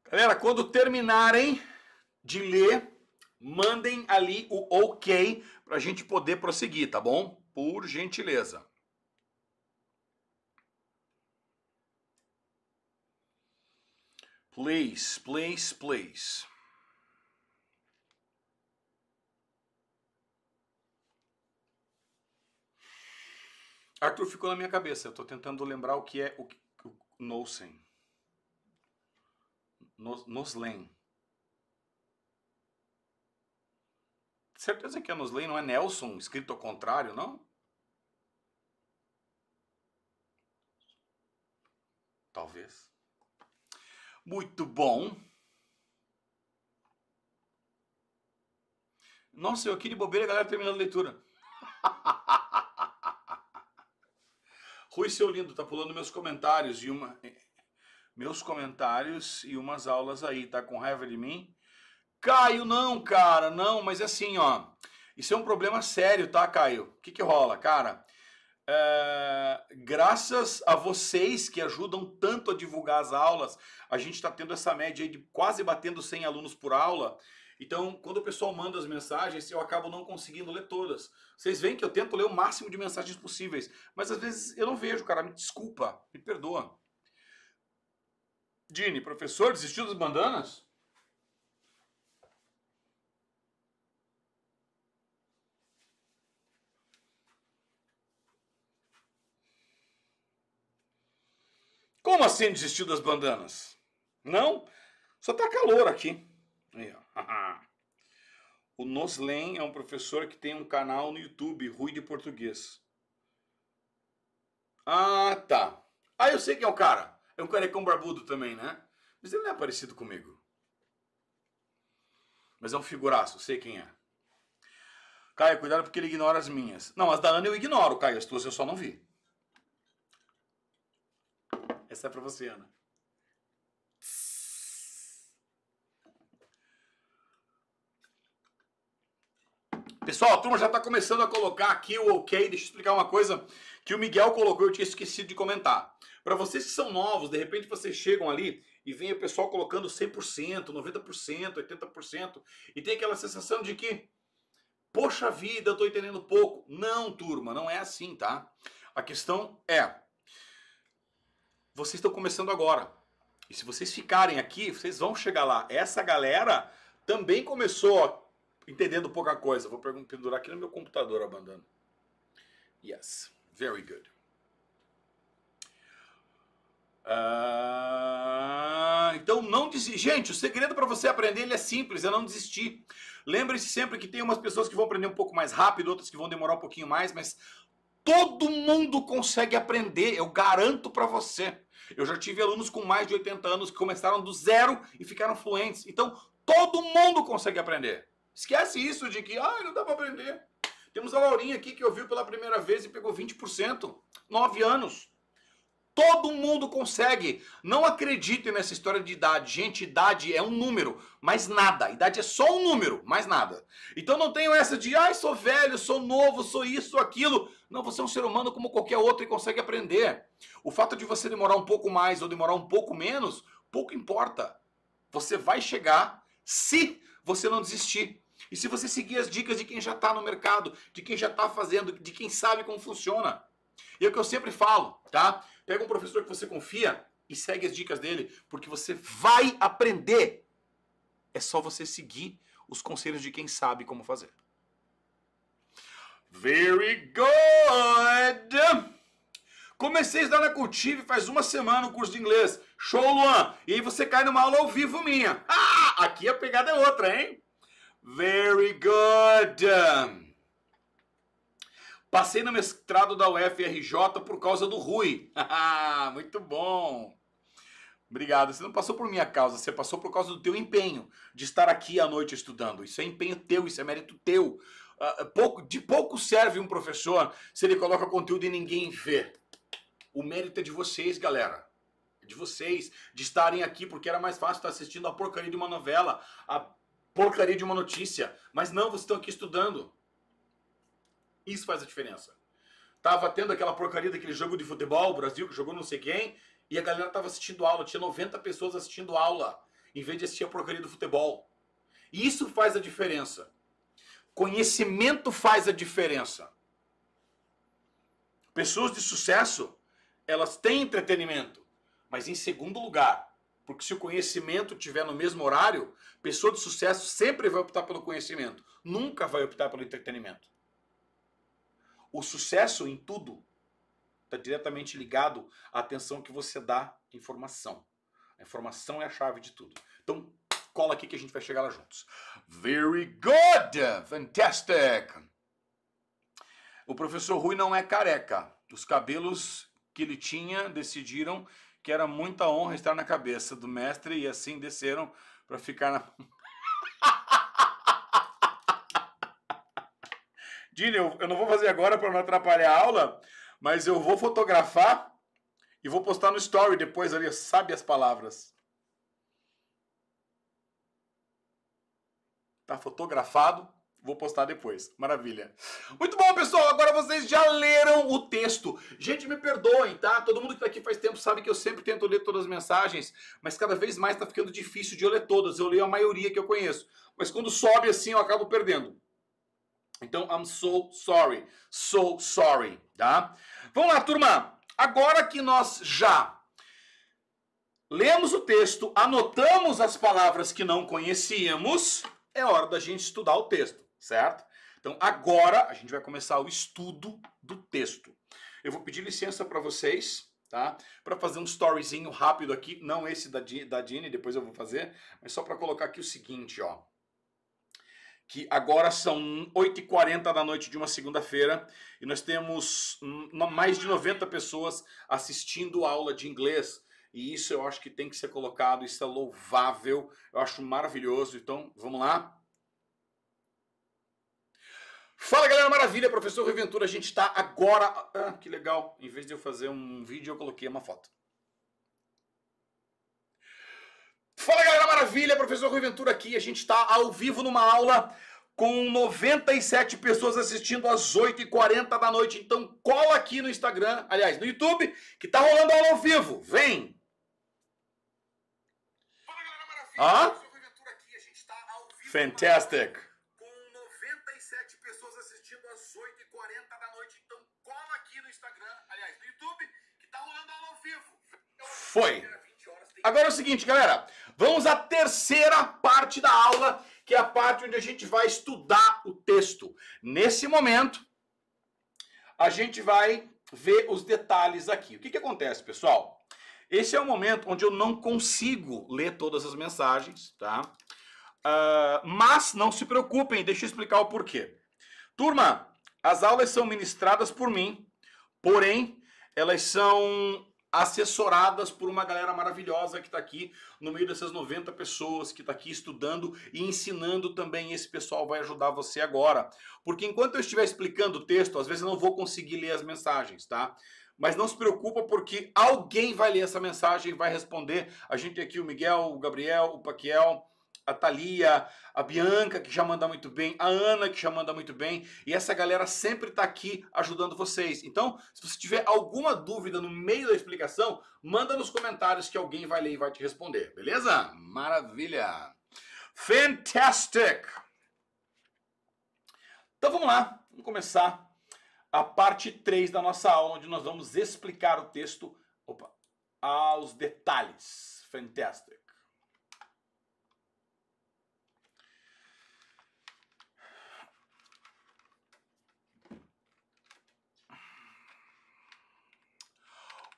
Galera, quando terminarem de ler, mandem ali o OK para a gente poder prosseguir, tá bom? Por gentileza. Please, please, please. Arthur ficou na minha cabeça. Eu estou tentando lembrar o que é o, o Nosen. Noslen. Certeza que é Noslen, não é Nelson, escrito ao contrário, não? Talvez. Muito bom. Nossa, eu aqui de bobeira, a galera terminando a leitura. Rui seu lindo tá pulando meus comentários e uma eh, meus comentários e umas aulas aí, tá com raiva de mim? Caio, não, cara, não, mas é assim, ó, isso é um problema sério, tá, Caio? O que que rola, cara? É, graças a vocês que ajudam tanto a divulgar as aulas, a gente está tendo essa média de quase batendo 100 alunos por aula. Então, quando o pessoal manda as mensagens, eu acabo não conseguindo ler todas. Vocês veem que eu tento ler o máximo de mensagens possíveis, mas às vezes eu não vejo, cara, me desculpa, me perdoa. Dini, professor, desistiu das bandanas? Como assim desistiu das bandanas? Não? Só tá calor aqui. Aí, ó. o Noslen é um professor que tem um canal no YouTube, Rui de Português. Ah, tá. Ah, eu sei quem é o cara. É um carecão barbudo também, né? Mas ele não é parecido comigo. Mas é um figuraço, sei quem é. Caio, cuidado porque ele ignora as minhas. Não, as da Ana eu ignoro, Caio. As tuas eu só não vi. Essa é pra você, Ana. Pessoal, a turma já está começando a colocar aqui o ok. Deixa eu explicar uma coisa que o Miguel colocou, eu tinha esquecido de comentar. Para vocês que são novos, de repente vocês chegam ali e vem o pessoal colocando 100%, 90%, 80% e tem aquela sensação de que, poxa vida, eu estou entendendo pouco. Não, turma, não é assim, tá? A questão é, vocês estão começando agora. E se vocês ficarem aqui, vocês vão chegar lá. Essa galera também começou entendendo pouca coisa. Vou pendurar aqui no meu computador a bandana. Yes, very good. Ah, então não desistir. Gente, o segredo para você aprender ele é simples, é não desistir. Lembre-se sempre que tem umas pessoas que vão aprender um pouco mais rápido, outras que vão demorar um pouquinho mais, mas todo mundo consegue aprender, eu garanto para você. Eu já tive alunos com mais de 80 anos que começaram do zero e ficaram fluentes. Então, todo mundo consegue aprender. Esquece isso de que, ah, não dá para aprender. Temos a Laurinha aqui que ouviu pela primeira vez e pegou 20%, nove anos. Todo mundo consegue. Não acreditem nessa história de idade. Gente, idade é um número, mais nada. Idade é só um número, mais nada. Então não tenho essa de, ai, ah, sou velho, sou novo, sou isso, sou aquilo. Não, você é um ser humano como qualquer outro e consegue aprender. O fato de você demorar um pouco mais ou demorar um pouco menos, pouco importa. Você vai chegar se você não desistir. E se você seguir as dicas de quem já está no mercado, de quem já está fazendo, de quem sabe como funciona. E é o que eu sempre falo, tá? Pega um professor que você confia e segue as dicas dele, porque você vai aprender. É só você seguir os conselhos de quem sabe como fazer. Very good! Comecei a estudar na Cultive faz uma semana o curso de inglês. Show, Luan! E aí você cai numa aula ao vivo minha. Ah, aqui a pegada é outra, hein? Very good. Passei no mestrado da UFRJ por causa do Rui. Muito bom. Obrigado. Você não passou por minha causa, você passou por causa do teu empenho de estar aqui à noite estudando. Isso é empenho teu, isso é mérito teu. Ah, de pouco serve um professor se ele coloca conteúdo e ninguém vê. O mérito é de vocês, galera de vocês, de estarem aqui, porque era mais fácil estar assistindo a porcaria de uma novela, a porcaria de uma notícia. Mas não, vocês estão aqui estudando. Isso faz a diferença. Tava tendo aquela porcaria daquele jogo de futebol, o Brasil que jogou não sei quem, e a galera tava assistindo aula, tinha 90 pessoas assistindo aula, em vez de assistir a porcaria do futebol. Isso faz a diferença. Conhecimento faz a diferença. Pessoas de sucesso, elas têm entretenimento, mas em segundo lugar, porque se o conhecimento tiver no mesmo horário, pessoa de sucesso sempre vai optar pelo conhecimento, nunca vai optar pelo entretenimento. O sucesso em tudo está diretamente ligado à atenção que você dá à informação. A informação é a chave de tudo. Então, cola aqui que a gente vai chegar lá juntos. Very good! Fantastic! O professor Rui não é careca. Os cabelos que ele tinha decidiram que era muita honra estar na cabeça do mestre e assim desceram para ficar na. Dini, eu, eu não vou fazer agora para não atrapalhar a aula, mas eu vou fotografar e vou postar no story depois ali, sabe as palavras. Tá fotografado Vou postar depois. Maravilha. Muito bom, pessoal. Agora vocês já leram o texto. Gente, me perdoem, tá? Todo mundo que tá aqui faz tempo sabe que eu sempre tento ler todas as mensagens, mas cada vez mais tá ficando difícil de eu ler todas. Eu leio a maioria que eu conheço. Mas quando sobe assim, eu acabo perdendo. Então, I'm so sorry. So sorry, tá? Vamos lá, turma. Agora que nós já lemos o texto, anotamos as palavras que não conhecíamos, é hora da gente estudar o texto certo? Então agora a gente vai começar o estudo do texto. Eu vou pedir licença para vocês, tá? Para fazer um storyzinho rápido aqui, não esse da, da Dini, depois eu vou fazer, mas só para colocar aqui o seguinte, ó. Que agora são 8h40 da noite de uma segunda-feira e nós temos mais de 90 pessoas assistindo a aula de inglês. E isso eu acho que tem que ser colocado, isso é louvável, eu acho maravilhoso. Então, vamos lá? Fala galera, maravilha, professor Rui Ventura, a gente está agora. Ah, que legal! Em vez de eu fazer um vídeo, eu coloquei uma foto. Fala galera, maravilha, professor Rui Ventura aqui, a gente está ao vivo numa aula com 97 pessoas assistindo às 8h40 da noite, então cola aqui no Instagram, aliás, no YouTube, que tá rolando aula ao vivo, vem! Fala galera, maravilha, ah? professor Rui Ventura aqui, a gente está ao vivo. Fantastic! Foi. Agora é o seguinte, galera. Vamos à terceira parte da aula, que é a parte onde a gente vai estudar o texto. Nesse momento, a gente vai ver os detalhes aqui. O que, que acontece, pessoal? Esse é o momento onde eu não consigo ler todas as mensagens, tá? Uh, mas não se preocupem, deixa eu explicar o porquê. Turma, as aulas são ministradas por mim, porém, elas são assessoradas por uma galera maravilhosa que está aqui no meio dessas 90 pessoas que está aqui estudando e ensinando também. Esse pessoal vai ajudar você agora. Porque enquanto eu estiver explicando o texto, às vezes eu não vou conseguir ler as mensagens, tá? Mas não se preocupa porque alguém vai ler essa mensagem e vai responder. A gente tem aqui o Miguel, o Gabriel, o Paquiel, a Thalia, a Bianca, que já manda muito bem, a Ana, que já manda muito bem, e essa galera sempre está aqui ajudando vocês. Então, se você tiver alguma dúvida no meio da explicação, manda nos comentários que alguém vai ler e vai te responder, beleza? Maravilha! Fantastic! Então vamos lá, vamos começar a parte 3 da nossa aula, onde nós vamos explicar o texto opa, aos detalhes. Fantastic!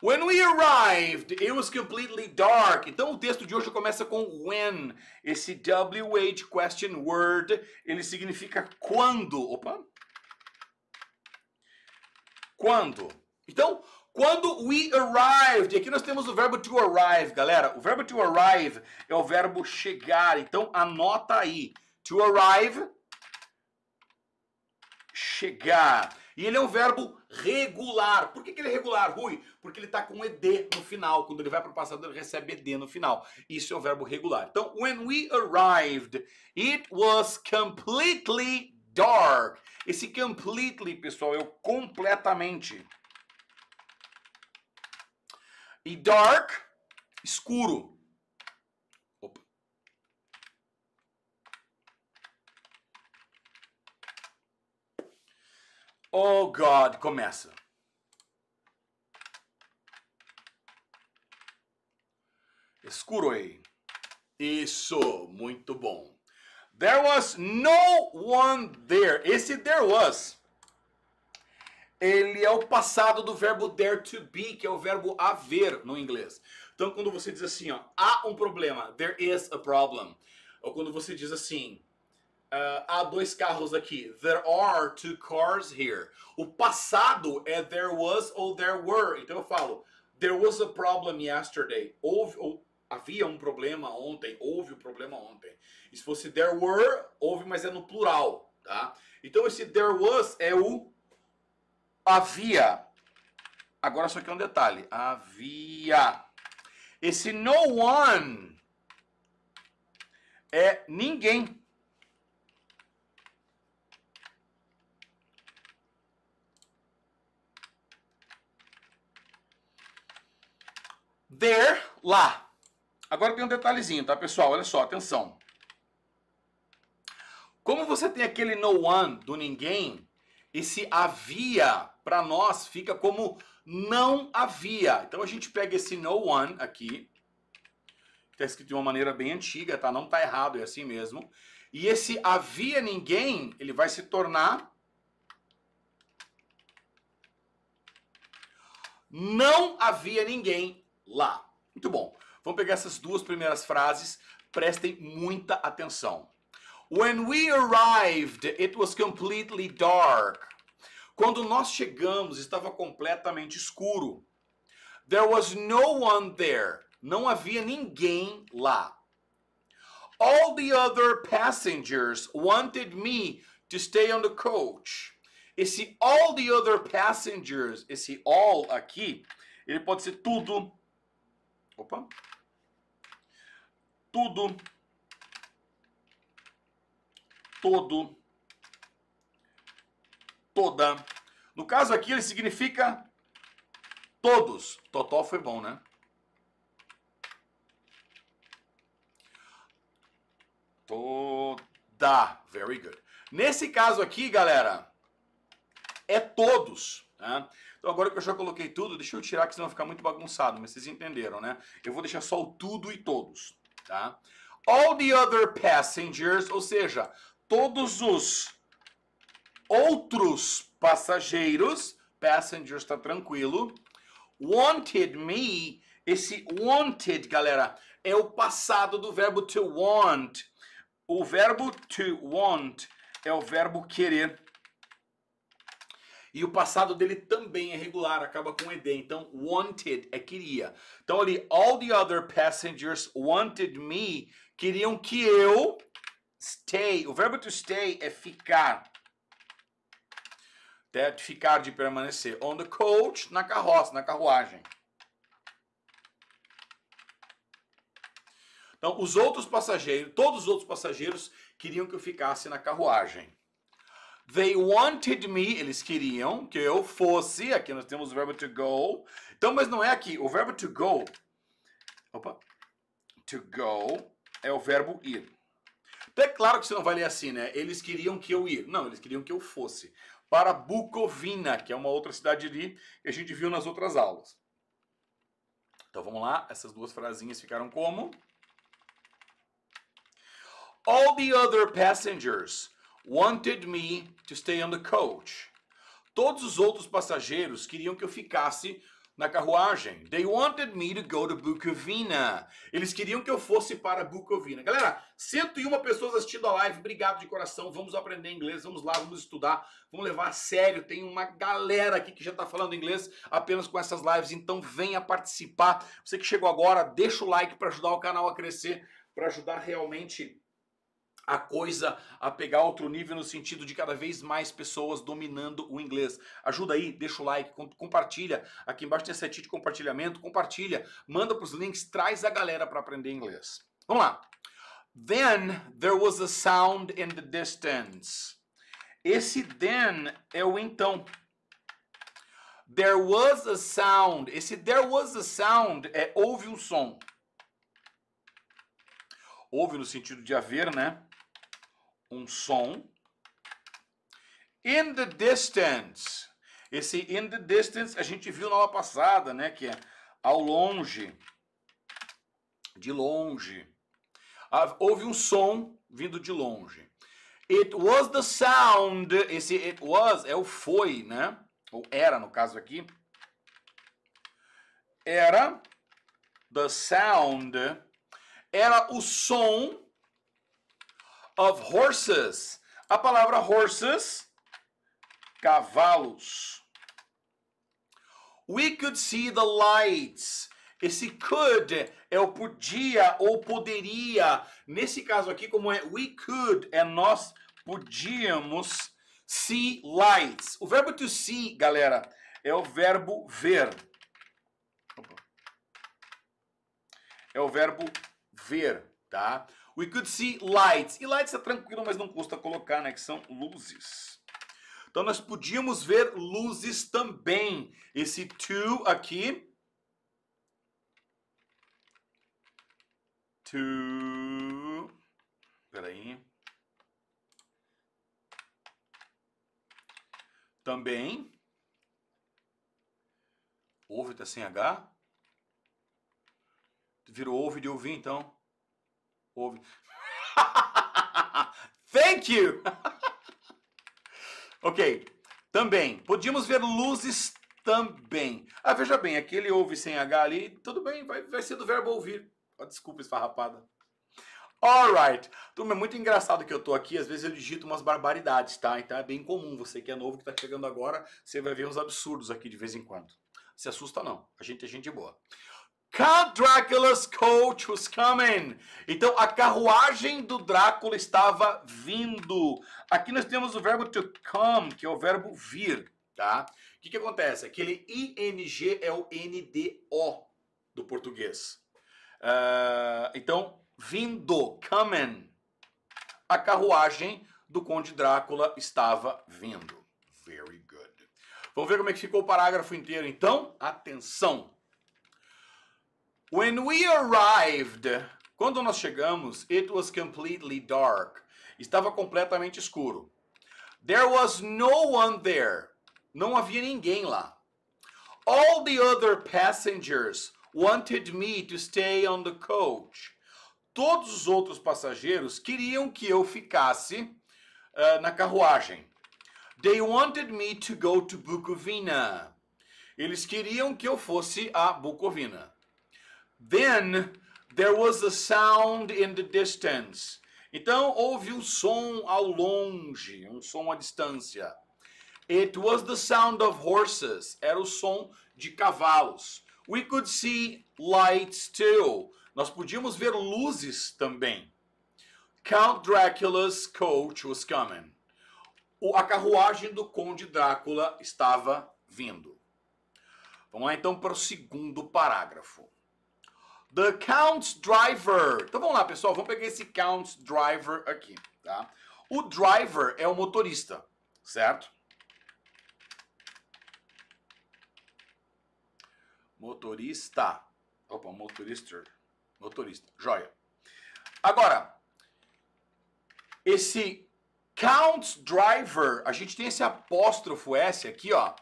When we arrived, it was completely dark. Então o texto de hoje começa com when. Esse WH question word, ele significa quando. Opa. Quando. Então, quando we arrived, aqui nós temos o verbo to arrive, galera. O verbo to arrive é o verbo chegar. Então anota aí. To arrive chegar. E ele é um verbo regular. Por que, que ele é regular, Rui? Porque ele está com ED no final. Quando ele vai para o passado, ele recebe ED no final. Isso é o verbo regular. Então, when we arrived, it was completely dark. Esse completely, pessoal, é o completamente. E dark, escuro. Oh, God, começa. Escuro aí. Isso, muito bom. There was no one there. Esse there was. Ele é o passado do verbo there to be, que é o verbo haver no inglês. Então, quando você diz assim, ó, há um problema, there is a problem. Ou quando você diz assim, Uh, há dois carros aqui. There are two cars here. O passado é there was ou there were. Então eu falo, there was a problem yesterday. Houve, ou, havia um problema ontem. Houve um problema ontem. E se fosse there were, houve, mas é no plural. Tá? Então esse there was é o havia. Agora só que é um detalhe. Havia. Esse no one é ninguém. there, lá. Agora tem um detalhezinho, tá, pessoal? Olha só, atenção. Como você tem aquele no one do ninguém, esse havia para nós fica como não havia. Então a gente pega esse no one aqui, que tá escrito de uma maneira bem antiga, tá? Não tá errado, é assim mesmo. E esse havia ninguém, ele vai se tornar não havia ninguém lá. Muito bom. Vamos pegar essas duas primeiras frases, prestem muita atenção. When we arrived, it was completely dark. Quando nós chegamos, estava completamente escuro. There was no one there. Não havia ninguém lá. All the other passengers wanted me to stay on the coach. Esse all the other passengers, esse all aqui, ele pode ser tudo, Opa. Tudo. Todo. Toda. No caso aqui, ele significa todos. Totó foi bom, né? Toda. Very good. Nesse caso aqui, galera, é todos. Né? Então agora que eu já coloquei tudo, deixa eu tirar que senão vai ficar muito bagunçado, mas vocês entenderam, né? Eu vou deixar só o tudo e todos, tá? All the other passengers, ou seja, todos os outros passageiros, passengers tá tranquilo, wanted me, esse wanted, galera, é o passado do verbo to want. O verbo to want é o verbo querer. E o passado dele também é regular, acaba com ED. Então, wanted é queria. Então, ali, all the other passengers wanted me, queriam que eu stay. O verbo to stay é ficar. Até ficar de permanecer. On the coach, na carroça, na carruagem. Então, os outros passageiros, todos os outros passageiros queriam que eu ficasse na carruagem. They wanted me, eles queriam que eu fosse. Aqui nós temos o verbo to go. Então, mas não é aqui. O verbo to go. Opa. To go é o verbo ir. Então é claro que você não vai ler assim, né? Eles queriam que eu ir. Não, eles queriam que eu fosse. Para Bukovina, que é uma outra cidade ali que a gente viu nas outras aulas. Então vamos lá. Essas duas frasinhas ficaram como? All the other passengers wanted me to stay on the coach. Todos os outros passageiros queriam que eu ficasse na carruagem. They wanted me to go to Bukovina. Eles queriam que eu fosse para Bukovina. Galera, 101 pessoas assistindo a live, obrigado de coração. Vamos aprender inglês, vamos lá, vamos estudar, vamos levar a sério. Tem uma galera aqui que já está falando inglês apenas com essas lives, então venha participar. Você que chegou agora, deixa o like para ajudar o canal a crescer, para ajudar realmente a coisa a pegar outro nível no sentido de cada vez mais pessoas dominando o inglês. Ajuda aí, deixa o like, compartilha. Aqui embaixo tem a setinha de compartilhamento, compartilha, manda para os links, traz a galera para aprender inglês. Vamos lá. Then there was a sound in the distance. Esse then é o então. There was a sound. Esse there was a sound é houve um som. Houve no sentido de haver, né? um som. In the distance. Esse in the distance a gente viu na aula passada, né? Que é ao longe. De longe. Ah, houve um som vindo de longe. It was the sound. Esse it was é o foi, né? Ou era, no caso aqui. Era the sound. Era o som of horses. A palavra horses, cavalos. We could see the lights. Esse could é o podia ou poderia. Nesse caso aqui, como é we could, é nós podíamos see lights. O verbo to see, galera, é o verbo ver. É o verbo ver, tá? We could see lights. E lights é tranquilo, mas não custa colocar, né? Que são luzes. Então nós podíamos ver luzes também. Esse to aqui. To. Peraí. Também. Ouve tá sem H. Virou ouve de ouvir então. Ouve. Thank you! ok. Também. Podíamos ver luzes também. Ah, veja bem, aquele ouve sem H ali, tudo bem, vai, vai ser do verbo ouvir. Oh, desculpa, esfarrapada. Alright. Turma, é muito engraçado que eu tô aqui, às vezes eu digito umas barbaridades, tá? Então é bem comum, você que é novo, que tá chegando agora, você vai ver uns absurdos aqui de vez em quando. Se assusta não, a gente é gente boa. Count Drácula's coach was coming. Então a carruagem do Drácula estava vindo. Aqui nós temos o verbo to come, que é o verbo vir, tá? O que, que acontece? Aquele ing é o ndo do português. Uh, então, vindo, coming. A carruagem do Conde Drácula estava vindo. Very good. Vamos ver como é que ficou o parágrafo inteiro, então? Atenção! When we arrived, quando nós chegamos, it was completely dark. Estava completamente escuro. There was no one there. Não havia ninguém lá. All the other passengers wanted me to stay on the coach. Todos os outros passageiros queriam que eu ficasse uh, na carruagem. They wanted me to go to Bukovina. Eles queriam que eu fosse a Bukovina. Then there was a sound in the distance. Então houve um som ao longe, um som à distância. It was the sound of horses. Era o som de cavalos. We could see lights too. Nós podíamos ver luzes também. Count Dracula's coach was coming. O, a carruagem do Conde Drácula estava vindo. Vamos lá então para o segundo parágrafo. The Count Driver. Então vamos lá, pessoal. Vamos pegar esse Count Driver aqui, tá? O driver é o motorista, certo? Motorista. Opa, motorista. Motorista. Joia. Agora, esse Count Driver, a gente tem esse apóstrofo S aqui, ó.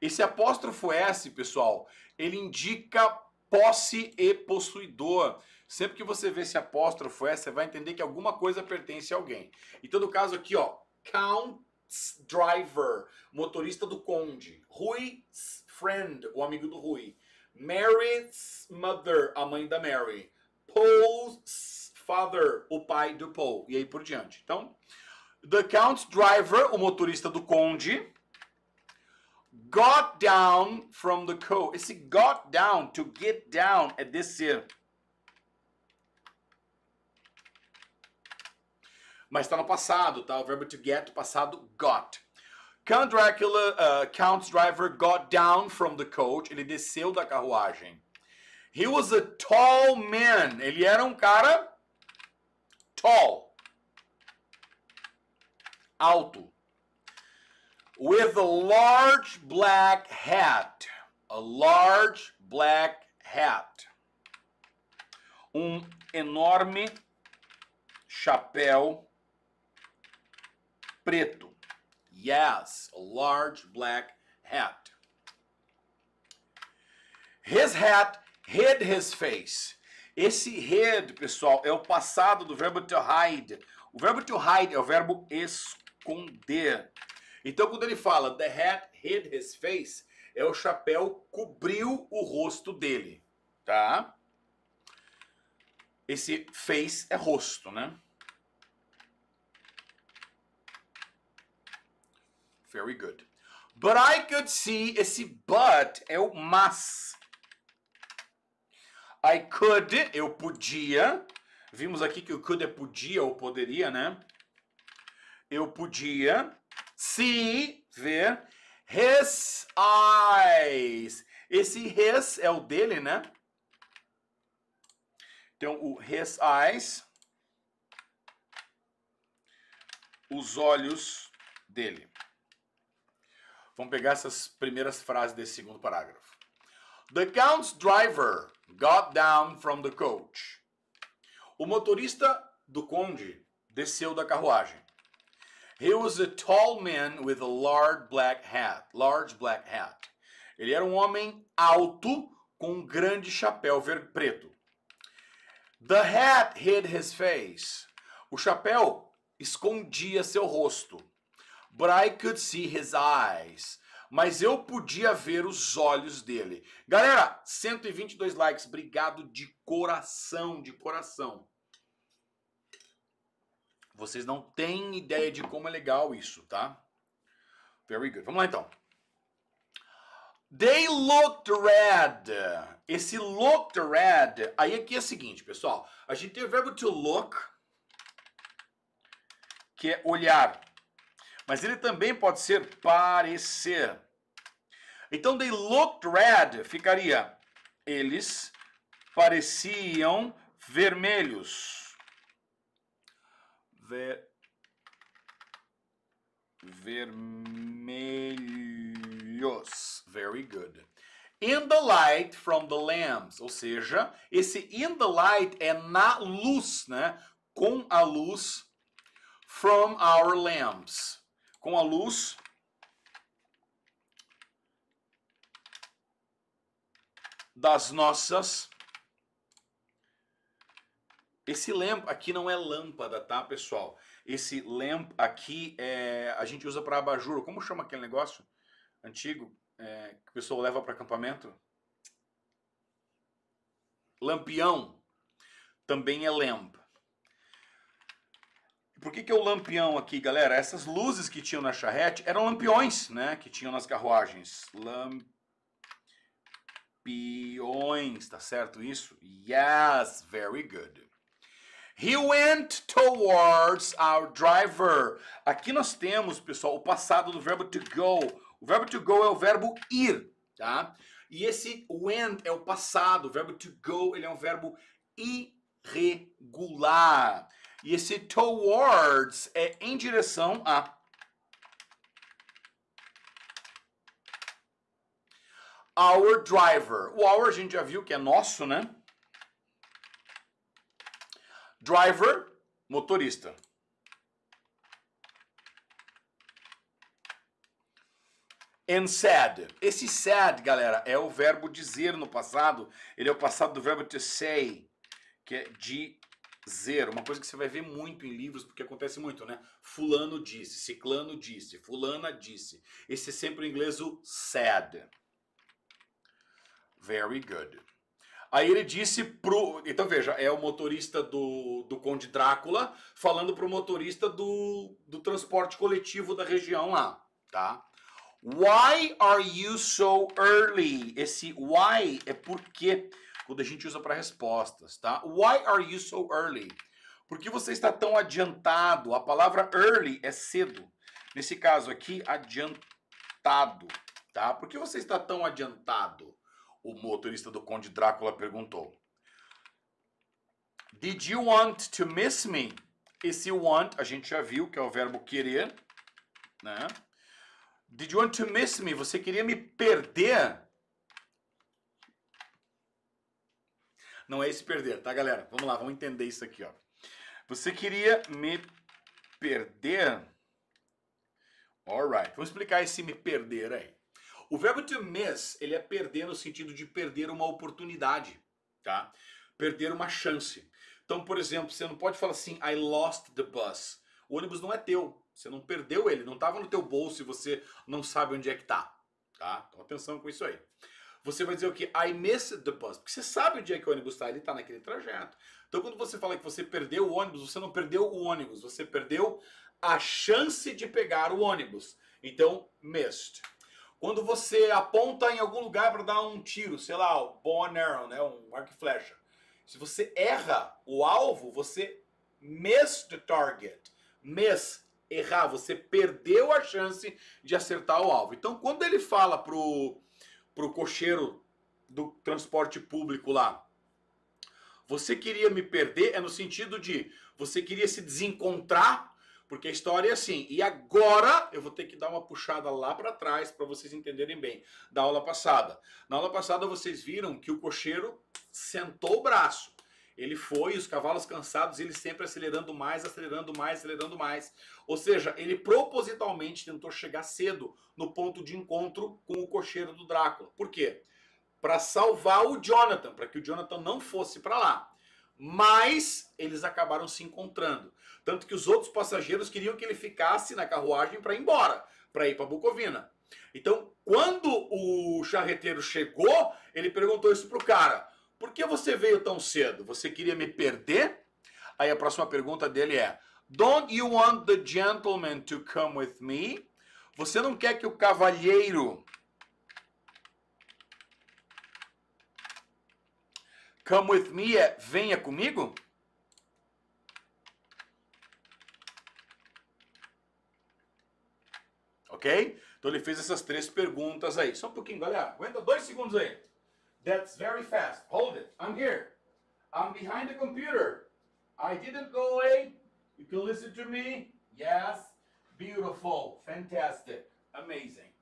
Esse apóstrofo S, pessoal, ele indica posse e possuidor. Sempre que você vê esse apóstrofo, é, você vai entender que alguma coisa pertence a alguém. Então, no caso aqui, ó, count's driver, motorista do conde. Rui's friend, o amigo do Rui. Mary's mother, a mãe da Mary. Paul's father, o pai do Paul. E aí por diante. Então, the count's driver, o motorista do conde got down from the coach. Esse got down, to get down, é descer. Mas está no passado, tá? O verbo to get, passado, got. Count Dracula, uh, Count's driver got down from the coach. Ele desceu da carruagem. He was a tall man. Ele era um cara tall. Alto with a large black hat. A large black hat. Um enorme chapéu preto. Yes, a large black hat. His hat hid his face. Esse hid, pessoal, é o passado do verbo to hide. O verbo to hide é o verbo esconder. Então, quando ele fala the hat hid his face, é o chapéu cobriu o rosto dele, tá? Esse face é rosto, né? Very good. But I could see, esse but é o mas. I could, eu podia. Vimos aqui que o could é podia ou poderia, né? Eu podia se ver his eyes. Esse his é o dele, né? Então, o his eyes, os olhos dele. Vamos pegar essas primeiras frases desse segundo parágrafo. The count's driver got down from the coach. O motorista do conde desceu da carruagem. He was a tall man with a large black hat. Large black hat. Ele era um homem alto com um grande chapéu verde preto. The hat hid his face. O chapéu escondia seu rosto. But I could see his eyes. Mas eu podia ver os olhos dele. Galera, 122 likes. Obrigado de coração, de coração. Vocês não têm ideia de como é legal isso, tá? Very good. Vamos lá então. They looked red. Esse looked red. Aí aqui é o seguinte, pessoal. A gente tem o verbo to look, que é olhar. Mas ele também pode ser parecer. Então, they looked red ficaria. Eles pareciam vermelhos ver, vermelhos. Very good. In the light from the lamps, ou seja, esse in the light é na luz, né? Com a luz from our lamps. Com a luz das nossas esse lamp aqui não é lâmpada, tá, pessoal? Esse lamp aqui é, a gente usa para abajur. Como chama aquele negócio antigo é, que o pessoal leva para acampamento? Lampião. Também é lamp. Por que, que é o lampião aqui, galera? Essas luzes que tinham na charrete eram lampiões, né? Que tinham nas carruagens. Lampiões, tá certo isso? Yes, very good. He went towards our driver. Aqui nós temos, pessoal, o passado do verbo to go. O verbo to go é o verbo ir, tá? E esse went é o passado. O verbo to go ele é um verbo irregular. E esse towards é em direção a. Our driver. O our a gente já viu que é nosso, né? Driver, motorista. And sad. Esse sad, galera, é o verbo dizer no passado. Ele é o passado do verbo to say, que é dizer. Uma coisa que você vai ver muito em livros, porque acontece muito, né? Fulano disse, ciclano disse, fulana disse. Esse é sempre o inglês o sad. Very good. Aí ele disse pro. Então veja, é o motorista do, do Conde Drácula falando pro motorista do, do transporte coletivo da região lá, tá? Why are you so early? Esse why é porque quando a gente usa para respostas, tá? Why are you so early? Por que você está tão adiantado? A palavra early é cedo. Nesse caso aqui, adiantado, tá? Por que você está tão adiantado? o motorista do Conde Drácula perguntou. Did you want to miss me? Esse want, a gente já viu que é o verbo querer, né? Did you want to miss me? Você queria me perder? Não é esse perder, tá, galera? Vamos lá, vamos entender isso aqui, ó. Você queria me perder? Alright, vamos explicar esse me perder aí. O verbo to miss, ele é perder no sentido de perder uma oportunidade, tá? Perder uma chance. Então, por exemplo, você não pode falar assim, I lost the bus. O ônibus não é teu, você não perdeu ele, não estava no teu bolso e você não sabe onde é que tá, tá? Então atenção com isso aí. Você vai dizer o que? I missed the bus. Porque você sabe onde é que o ônibus está, ele está naquele trajeto. Então quando você fala que você perdeu o ônibus, você não perdeu o ônibus, você perdeu a chance de pegar o ônibus. Então, missed. Quando você aponta em algum lugar para dar um tiro, sei lá, o bow and arrow, né, um arco e flecha. Se você erra o alvo, você missed the target. Miss, errar, você perdeu a chance de acertar o alvo. Então, quando ele fala pro pro cocheiro do transporte público lá, você queria me perder é no sentido de você queria se desencontrar porque a história é assim. E agora eu vou ter que dar uma puxada lá para trás para vocês entenderem bem da aula passada. Na aula passada vocês viram que o cocheiro sentou o braço. Ele foi, os cavalos cansados, ele sempre acelerando mais, acelerando mais, acelerando mais. Ou seja, ele propositalmente tentou chegar cedo no ponto de encontro com o cocheiro do Drácula. Por quê? Para salvar o Jonathan, para que o Jonathan não fosse para lá. Mas eles acabaram se encontrando. Tanto que os outros passageiros queriam que ele ficasse na carruagem para ir embora, para ir para Bucovina. Então, quando o charreteiro chegou, ele perguntou isso pro cara: "Por que você veio tão cedo? Você queria me perder?" Aí a próxima pergunta dele é: "Don't you want the gentleman to come with me?" Você não quer que o cavalheiro Come with me é venha comigo? ok? Então ele fez essas três perguntas aí. Só um pouquinho, galera. Aguenta dois segundos aí. That's very fast. Hold it. I'm here. I'm behind the computer. I didn't go away. You can listen to me. Yes. Beautiful. Fantastic. Amazing.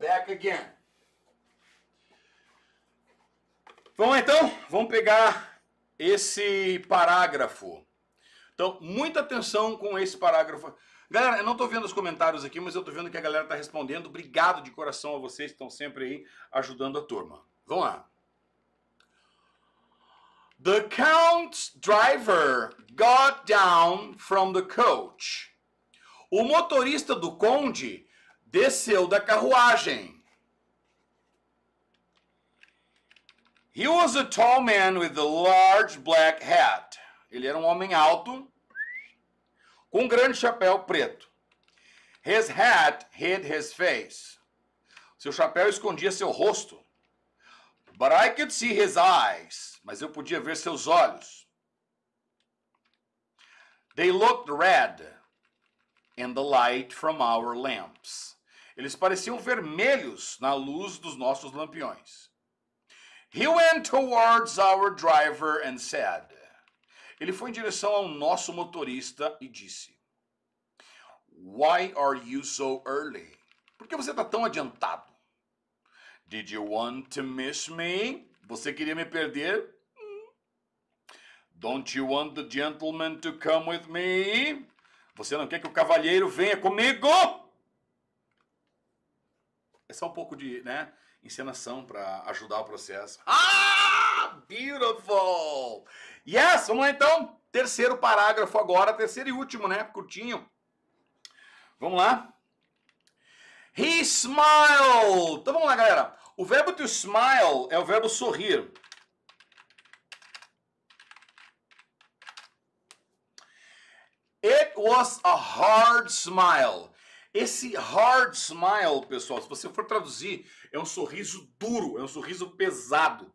Back again. Vamos então, vamos pegar esse parágrafo então, muita atenção com esse parágrafo. Galera, eu não estou vendo os comentários aqui, mas eu estou vendo que a galera está respondendo. Obrigado de coração a vocês que estão sempre aí ajudando a turma. Vamos lá. The count's driver got down from the coach. O motorista do conde desceu da carruagem. He was a tall man with a large black hat. Ele era um homem alto com um grande chapéu preto. His hat hid his face. Seu chapéu escondia seu rosto. But I could see his eyes. Mas eu podia ver seus olhos. They looked red in the light from our lamps. Eles pareciam vermelhos na luz dos nossos lampiões. He went towards our driver and said. Ele foi em direção ao nosso motorista e disse: Why are you so early? Por que você está tão adiantado? Did you want to miss me? Você queria me perder? Hum. Don't you want the gentleman to come with me? Você não quer que o cavalheiro venha comigo? É só um pouco de, né, encenação para ajudar o processo. Ah, beautiful! Yes, é, vamos lá então. Terceiro parágrafo agora, terceiro e último, né? Curtinho. Vamos lá. He smiled. Então vamos lá, galera. O verbo to smile é o verbo sorrir. It was a hard smile. Esse hard smile, pessoal, se você for traduzir, é um sorriso duro, é um sorriso pesado.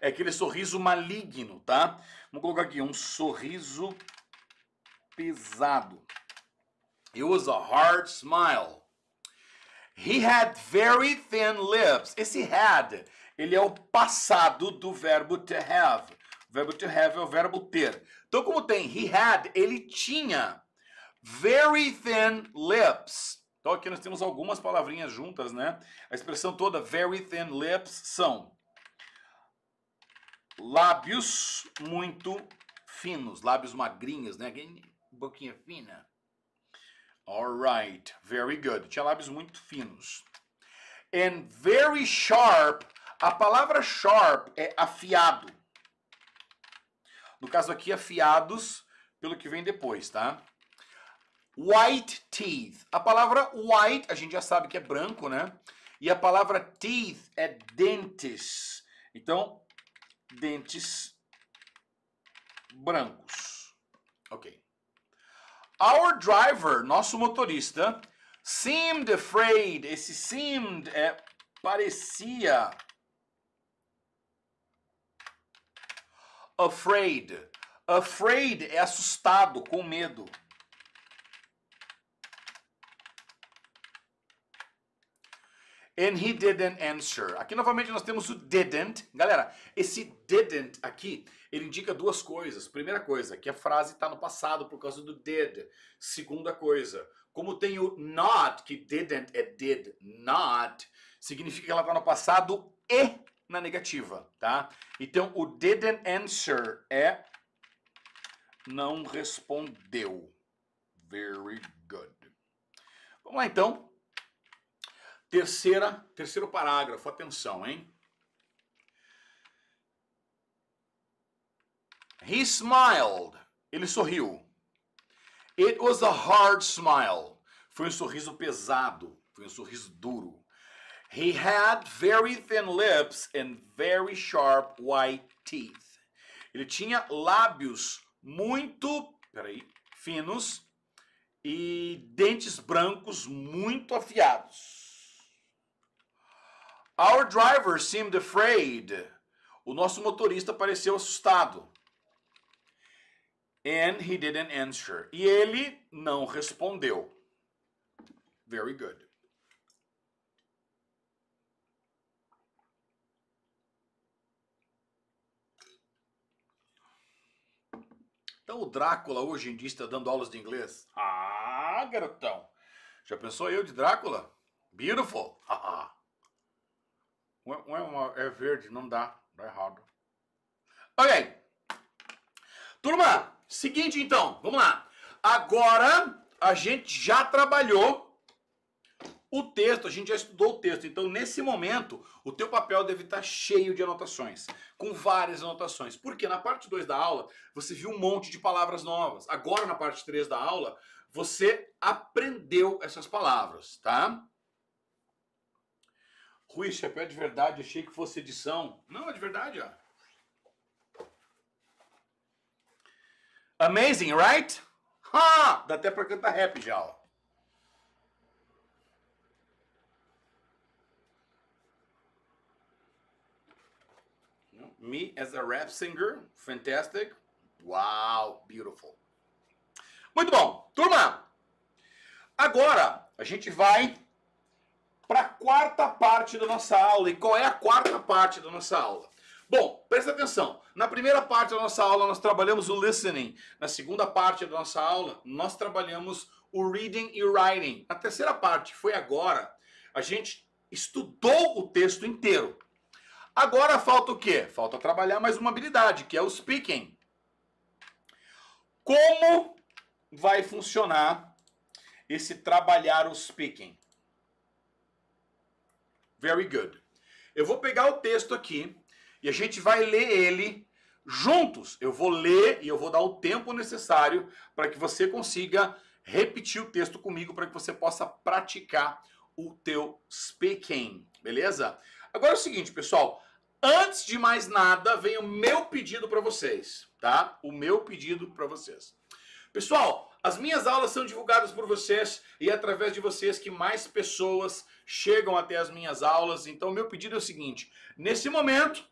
É aquele sorriso maligno, tá? Vamos colocar aqui um sorriso pesado. It was a hard smile. He had very thin lips. Esse had, ele é o passado do verbo to have. O verbo to have é o verbo ter. Então, como tem he had, ele tinha very thin lips. Então, aqui nós temos algumas palavrinhas juntas, né? A expressão toda, very thin lips, são lábios muito finos, lábios magrinhas, né? Boquinha fina. Alright, very good. Tinha lábios muito finos. And very sharp. A palavra sharp é afiado. No caso aqui, afiados pelo que vem depois, tá? White teeth. A palavra white, a gente já sabe que é branco, né? E a palavra teeth é dentes. Então, dentes brancos. Ok. Our driver, nosso motorista, seemed afraid. Esse seemed é parecia. Afraid. Afraid é assustado, com medo. And he didn't answer. Aqui novamente nós temos o didn't. Galera, esse didn't aqui, ele indica duas coisas. Primeira coisa, que a frase está no passado por causa do did. Segunda coisa, como tem o not, que didn't é did not, significa que ela está no passado e na negativa, tá? Então o didn't answer é não respondeu. Very good. Vamos lá então. Terceira, terceiro parágrafo, atenção, hein? He smiled. Ele sorriu. It was a hard smile. Foi um sorriso pesado, foi um sorriso duro. He had very thin lips and very sharp white teeth. Ele tinha lábios muito, peraí, finos e dentes brancos muito afiados. Our driver seemed afraid. O nosso motorista pareceu assustado. And he didn't answer. E ele não respondeu. Very good. Então o Drácula hoje em dia está dando aulas de inglês. Ah, garotão. Já pensou eu de Drácula? Beautiful. Haha é, uma, é verde, não dá. Dá errado. Ok. Turma, seguinte então, vamos lá. Agora a gente já trabalhou o texto, a gente já estudou o texto. Então, nesse momento, o teu papel deve estar cheio de anotações, com várias anotações. Porque na parte 2 da aula, você viu um monte de palavras novas. Agora, na parte 3 da aula, você aprendeu essas palavras, tá? Rui, chapéu é de verdade, achei que fosse edição. Não, é de verdade, ó. Amazing, right? Ha! Dá até pra cantar rap já, ó. Me as a rap singer, fantastic. Wow, beautiful. Muito bom. Turma, agora a gente vai para a quarta parte da nossa aula. E qual é a quarta parte da nossa aula? Bom, presta atenção. Na primeira parte da nossa aula, nós trabalhamos o listening. Na segunda parte da nossa aula, nós trabalhamos o reading e writing. Na terceira parte, foi agora, a gente estudou o texto inteiro. Agora falta o quê? Falta trabalhar mais uma habilidade, que é o speaking. Como vai funcionar esse trabalhar o speaking? Very good. Eu vou pegar o texto aqui e a gente vai ler ele juntos. Eu vou ler e eu vou dar o tempo necessário para que você consiga repetir o texto comigo para que você possa praticar o teu speaking, beleza? Agora é o seguinte, pessoal, antes de mais nada, vem o meu pedido para vocês, tá? O meu pedido para vocês. Pessoal, as minhas aulas são divulgadas por vocês e é através de vocês que mais pessoas chegam até as minhas aulas. Então, meu pedido é o seguinte: nesse momento,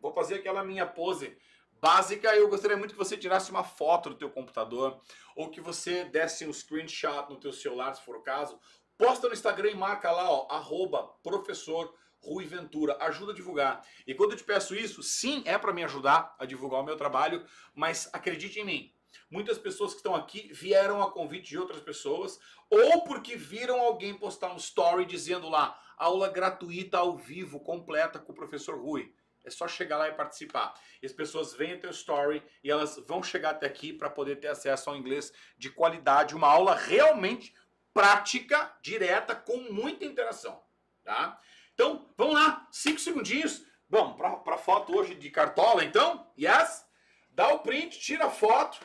vou fazer aquela minha pose básica. Eu gostaria muito que você tirasse uma foto do teu computador ou que você desse um screenshot no teu celular, se for o caso. Posta no Instagram e marca lá, ó, arroba professor Rui Ventura, ajuda a divulgar. E quando eu te peço isso, sim, é para me ajudar a divulgar o meu trabalho, mas acredite em mim, Muitas pessoas que estão aqui vieram a convite de outras pessoas, ou porque viram alguém postar um story dizendo lá, aula gratuita ao vivo, completa com o professor Rui. É só chegar lá e participar. E as pessoas até o story e elas vão chegar até aqui para poder ter acesso ao inglês de qualidade, uma aula realmente prática, direta, com muita interação. Tá? Então, vamos lá, cinco segundinhos. Bom, para foto hoje de cartola, então, yes? Dá o print, tira a foto,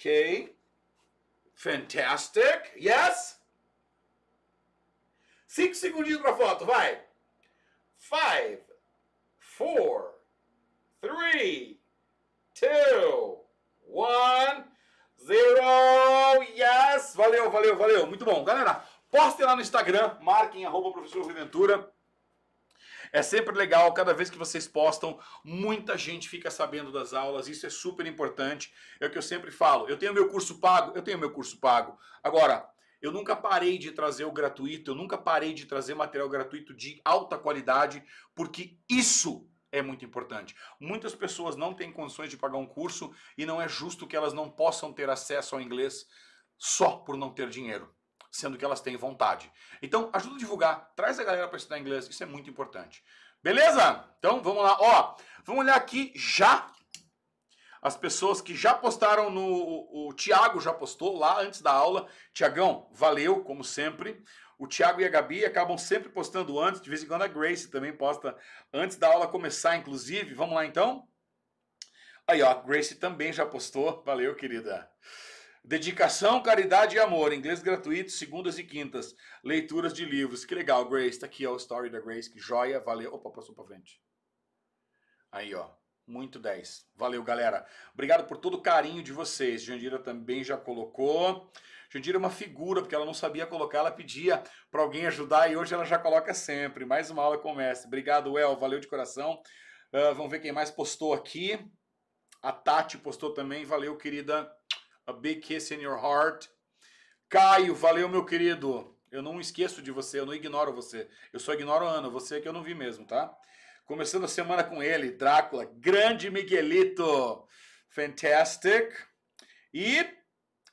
Okay. Fantastic. Yes? Cinco segundinhos para foto, vai. Five, four, three, two, one, zero. Yes! Valeu, valeu, valeu. Muito bom. Galera, postem lá no Instagram, marquem arroba professor Ventura. É sempre legal, cada vez que vocês postam, muita gente fica sabendo das aulas, isso é super importante. É o que eu sempre falo. Eu tenho meu curso pago, eu tenho meu curso pago. Agora, eu nunca parei de trazer o gratuito, eu nunca parei de trazer material gratuito de alta qualidade, porque isso é muito importante. Muitas pessoas não têm condições de pagar um curso e não é justo que elas não possam ter acesso ao inglês só por não ter dinheiro sendo que elas têm vontade. Então, ajuda a divulgar, traz a galera para estudar inglês, isso é muito importante. Beleza? Então, vamos lá. Ó, vamos olhar aqui já as pessoas que já postaram no. O, o Tiago já postou lá antes da aula. Tiagão, valeu, como sempre. O Tiago e a Gabi acabam sempre postando antes, de vez em quando a Grace também posta antes da aula começar, inclusive. Vamos lá então? Aí, ó, a Grace também já postou. Valeu, querida. Dedicação, caridade e amor. Inglês gratuito, segundas e quintas. Leituras de livros. Que legal, Grace. Tá aqui, ó, o story da Grace. Que joia. Valeu. Opa, passou pra frente. Aí, ó. Muito 10. Valeu, galera. Obrigado por todo o carinho de vocês. Jandira também já colocou. Jandira é uma figura, porque ela não sabia colocar, ela pedia para alguém ajudar e hoje ela já coloca sempre. Mais uma aula com o mestre. Obrigado, El. Valeu de coração. Uh, vamos ver quem mais postou aqui. A Tati postou também. Valeu, querida. A Big Kiss in Your Heart. Caio, valeu, meu querido. Eu não esqueço de você, eu não ignoro você. Eu só ignoro o Ana, você é que eu não vi mesmo, tá? Começando a semana com ele, Drácula, grande Miguelito. Fantastic. E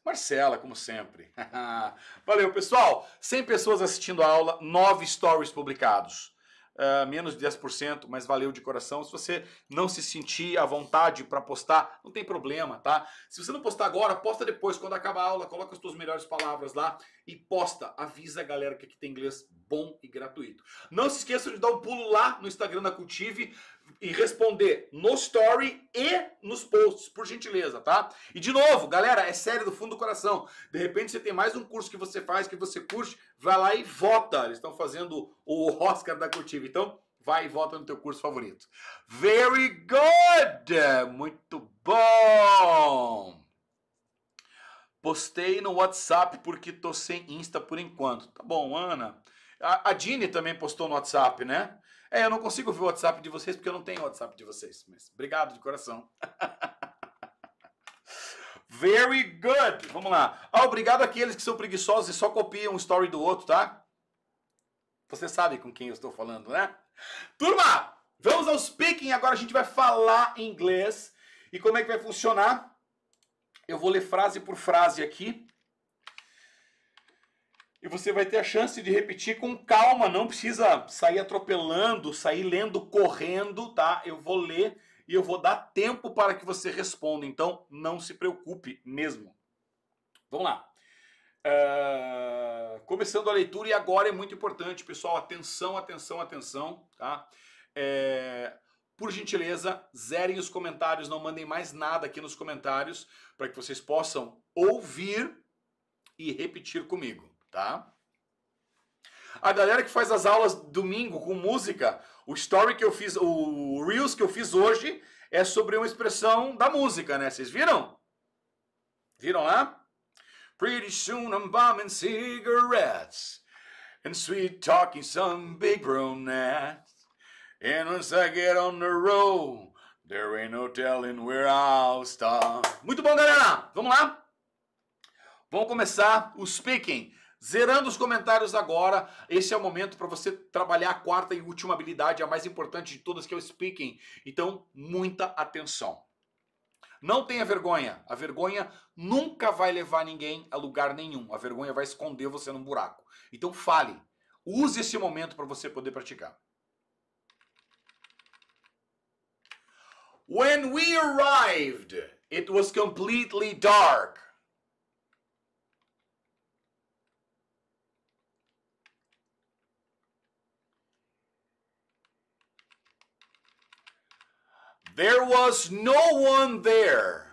Marcela, como sempre. Valeu, pessoal. 100 pessoas assistindo a aula, 9 stories publicados uh, menos de 10%, mas valeu de coração. Se você não se sentir à vontade para postar, não tem problema, tá? Se você não postar agora, posta depois, quando acabar a aula, coloca as suas melhores palavras lá e posta. Avisa a galera que aqui tem inglês bom e gratuito. Não se esqueça de dar um pulo lá no Instagram da Cultive e responder no story e nos posts, por gentileza, tá? E de novo, galera, é sério do fundo do coração. De repente você tem mais um curso que você faz, que você curte, vai lá e vota. Eles estão fazendo o Oscar da Curtiva. Então, vai e vota no teu curso favorito. Very good! Muito bom! Postei no WhatsApp porque tô sem Insta por enquanto. Tá bom, Ana. A, a Dini também postou no WhatsApp, né? É, eu não consigo ver o WhatsApp de vocês porque eu não tenho o WhatsApp de vocês. Mas obrigado de coração. Very good. Vamos lá. Ah, obrigado àqueles que são preguiçosos e só copiam um story do outro, tá? Você sabe com quem eu estou falando, né? Turma, vamos ao speaking. Agora a gente vai falar inglês. E como é que vai funcionar? Eu vou ler frase por frase aqui e você vai ter a chance de repetir com calma, não precisa sair atropelando, sair lendo correndo, tá? Eu vou ler e eu vou dar tempo para que você responda, então não se preocupe mesmo. Vamos lá. Uh, começando a leitura e agora é muito importante, pessoal, atenção, atenção, atenção, tá? É, por gentileza, zerem os comentários, não mandem mais nada aqui nos comentários para que vocês possam ouvir e repetir comigo tá? A galera que faz as aulas domingo com música, o story que eu fiz, o reels que eu fiz hoje é sobre uma expressão da música, né? Vocês viram? Viram lá? Pretty soon I'm bombing cigarettes and sweet talking some big brunettes. And once I get on the road, there ain't no telling where I'll stop. Muito bom, galera! Vamos lá? Vamos começar o speaking. Zerando os comentários agora, esse é o momento para você trabalhar a quarta e última habilidade, a mais importante de todas que é o speaking. Então, muita atenção. Não tenha vergonha. A vergonha nunca vai levar ninguém a lugar nenhum. A vergonha vai esconder você num buraco. Então fale. Use esse momento para você poder praticar. When we arrived, it was completely dark. There was no one there.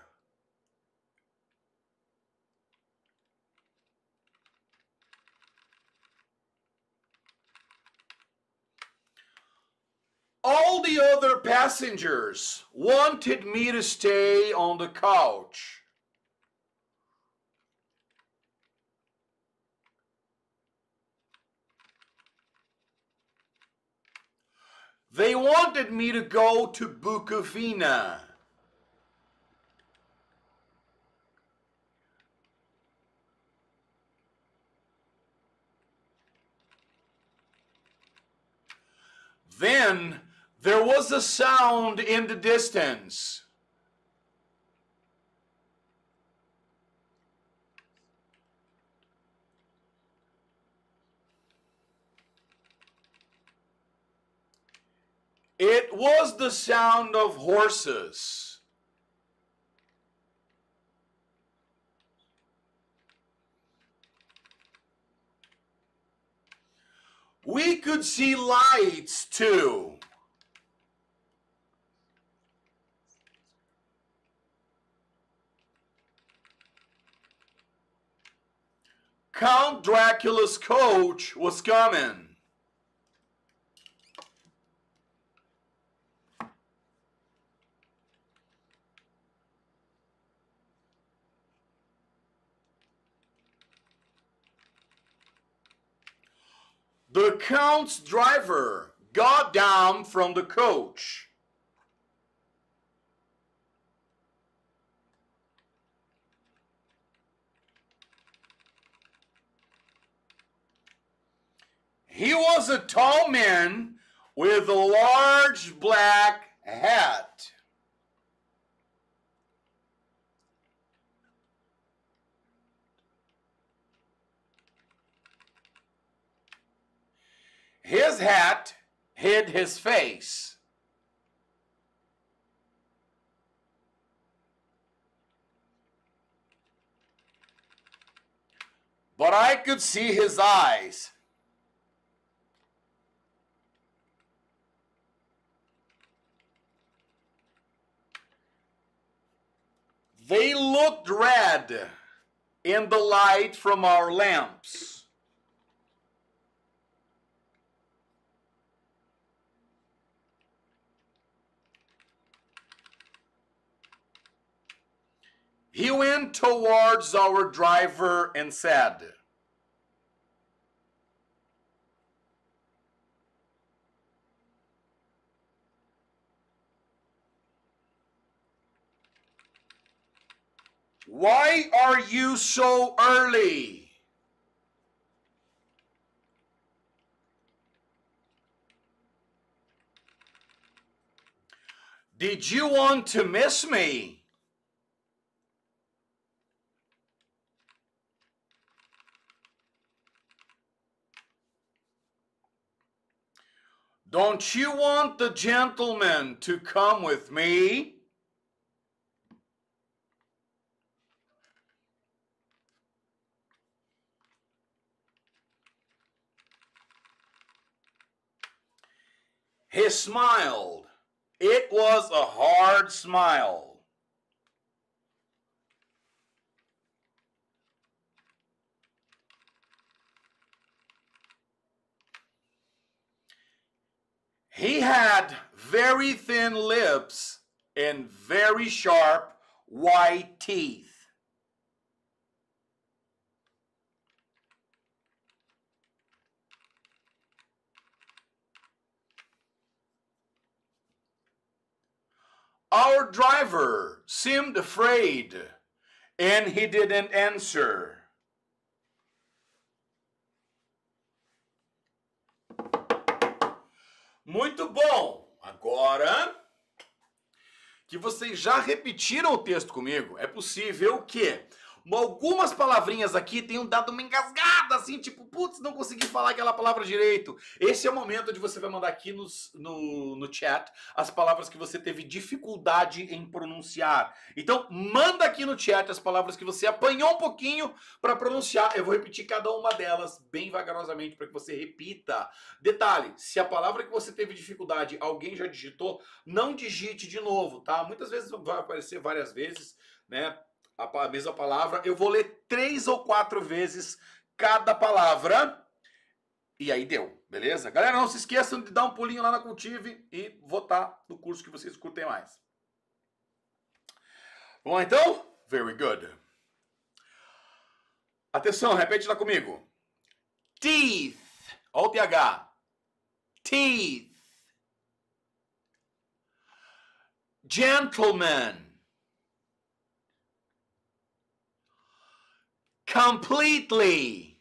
All the other passengers wanted me to stay on the couch. They wanted me to go to Bukovina. Then there was a sound in the distance. It was the sound of horses. We could see lights too. Count Dracula's coach was coming. The Count's driver got down from the coach. He was a tall man with a large black hat. His hat hid his face. But I could see his eyes. They looked red in the light from our lamps. He went towards our driver and said, Why are you so early? Did you want to miss me? Don't you want the gentleman to come with me? He smiled. It was a hard smile. He had very thin lips and very sharp white teeth. Our driver seemed afraid and he didn't answer. Muito bom! Agora que vocês já repetiram o texto comigo, é possível que algumas palavrinhas aqui tenham dado uma engasgada, assim, tipo, putz, não consegui falar aquela palavra direito. Esse é o momento onde você vai mandar aqui nos, no, no chat as palavras que você teve dificuldade em pronunciar. Então, manda aqui no chat as palavras que você apanhou um pouquinho para pronunciar. Eu vou repetir cada uma delas bem vagarosamente para que você repita. Detalhe: se a palavra que você teve dificuldade alguém já digitou, não digite de novo, tá? Muitas vezes vai aparecer várias vezes, né? a mesma palavra, eu vou ler três ou quatro vezes cada palavra. E aí deu, beleza? Galera, não se esqueçam de dar um pulinho lá na Cultive e votar no curso que vocês curtem mais. Vamos lá então? Very good. Atenção, repete lá comigo. Teeth. Olha o TH. Teeth. Gentleman. completely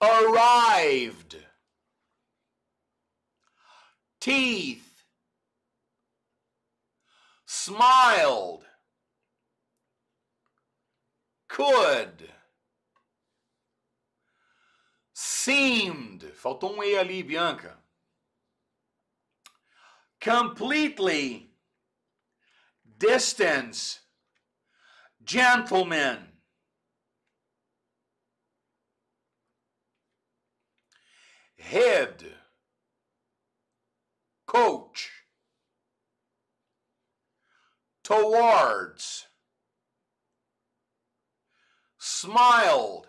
arrived teeth smiled could seemed faltou um e ali Bianca completely distance gentlemen. Head coach towards smiled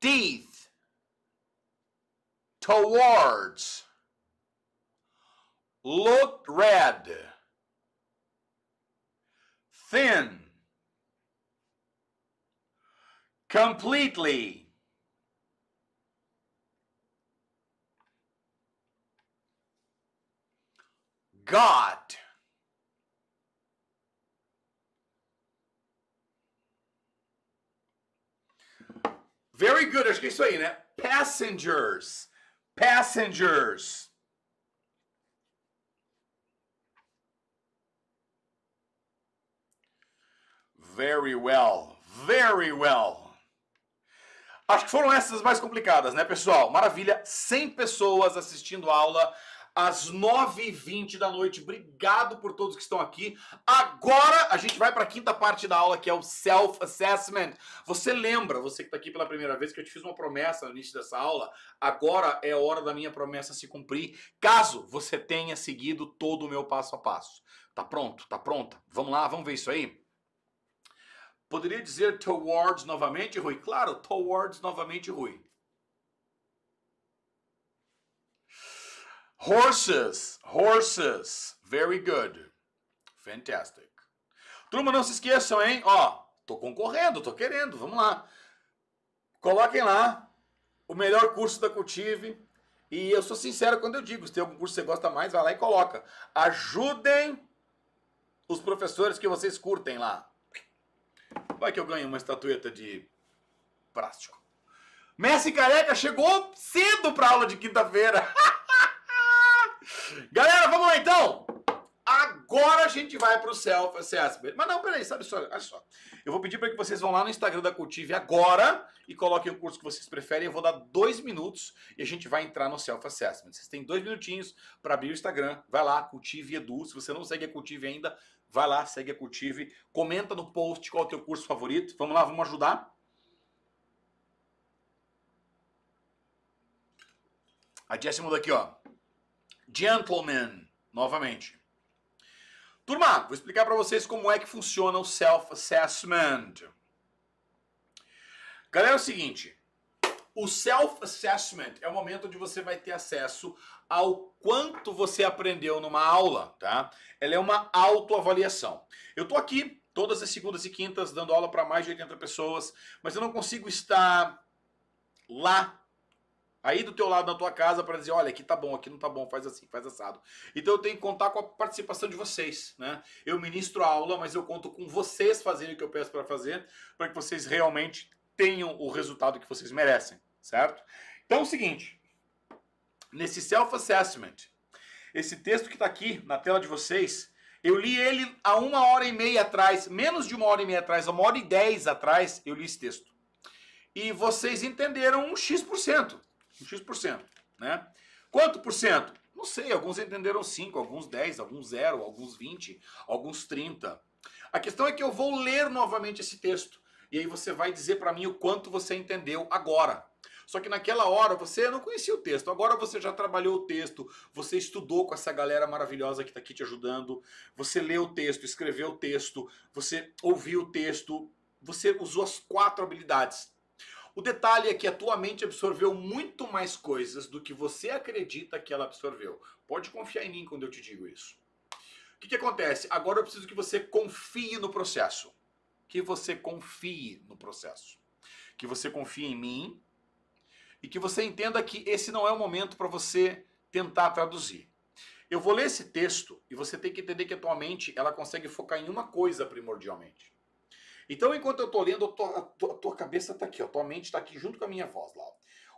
teeth towards looked red, thin, completely. God. Very good. I Estoy say that. Passengers. passengers. Very well, very well. Acho que foram essas mais complicadas, né, pessoal? Maravilha, 100 pessoas assistindo a aula às 9h20 da noite. Obrigado por todos que estão aqui. Agora a gente vai para a quinta parte da aula, que é o Self-Assessment. Você lembra, você que está aqui pela primeira vez, que eu te fiz uma promessa no início dessa aula? Agora é hora da minha promessa se cumprir, caso você tenha seguido todo o meu passo a passo. Tá pronto? Tá pronta? Vamos lá, vamos ver isso aí? Poderia dizer towards novamente, Rui? Claro, towards novamente, Rui. Horses, horses. Very good. Fantastic. Turma, não se esqueçam, hein? Ó, tô concorrendo, tô querendo, vamos lá. Coloquem lá o melhor curso da Cultive. E eu sou sincero quando eu digo, se tem algum curso que você gosta mais, vai lá e coloca. Ajudem os professores que vocês curtem lá. Vai que eu ganho uma estatueta de plástico. Messi Careca chegou cedo para aula de quinta-feira. Galera, vamos lá então! Agora a gente vai pro self assessment. Mas não, peraí, sabe só, olha só. Eu vou pedir para que vocês vão lá no Instagram da Cultive agora e coloquem o curso que vocês preferem. Eu vou dar dois minutos e a gente vai entrar no self assessment. Vocês têm dois minutinhos para abrir o Instagram. Vai lá, Cultive Edu. Se você não segue a Cultive ainda, vai lá, segue a Cultive. Comenta no post qual é o teu curso favorito. Vamos lá, vamos ajudar. A Jess mudou aqui, ó. Gentleman, novamente. Turma, vou explicar para vocês como é que funciona o self-assessment. Galera, é o seguinte, o self-assessment é o momento onde você vai ter acesso ao quanto você aprendeu numa aula, tá? Ela é uma autoavaliação. Eu tô aqui todas as segundas e quintas dando aula para mais de 80 pessoas, mas eu não consigo estar lá Aí do teu lado, na tua casa, para dizer, olha, aqui tá bom, aqui não tá bom, faz assim, faz assado. Então eu tenho que contar com a participação de vocês, né? Eu ministro a aula, mas eu conto com vocês fazerem o que eu peço para fazer, para que vocês realmente tenham o resultado que vocês merecem, certo? Então é o seguinte, nesse self-assessment, esse texto que está aqui na tela de vocês, eu li ele há uma hora e meia atrás, menos de uma hora e meia atrás, uma hora e dez atrás, eu li esse texto. E vocês entenderam um X%. por cento um X%, por cento, né? Quanto por cento? Não sei, alguns entenderam 5, alguns 10, alguns 0, alguns 20, alguns 30. A questão é que eu vou ler novamente esse texto e aí você vai dizer para mim o quanto você entendeu agora. Só que naquela hora você não conhecia o texto, agora você já trabalhou o texto, você estudou com essa galera maravilhosa que está aqui te ajudando, você leu o texto, escreveu o texto, você ouviu o texto, você usou as quatro habilidades. O detalhe é que a tua mente absorveu muito mais coisas do que você acredita que ela absorveu. Pode confiar em mim quando eu te digo isso. O que, que acontece? Agora eu preciso que você confie no processo. Que você confie no processo. Que você confie em mim e que você entenda que esse não é o momento para você tentar traduzir. Eu vou ler esse texto e você tem que entender que a tua mente ela consegue focar em uma coisa primordialmente. Então, enquanto eu estou lendo, tô, a, tua, a, tua cabeça está aqui, a tua mente está aqui junto com a minha voz lá.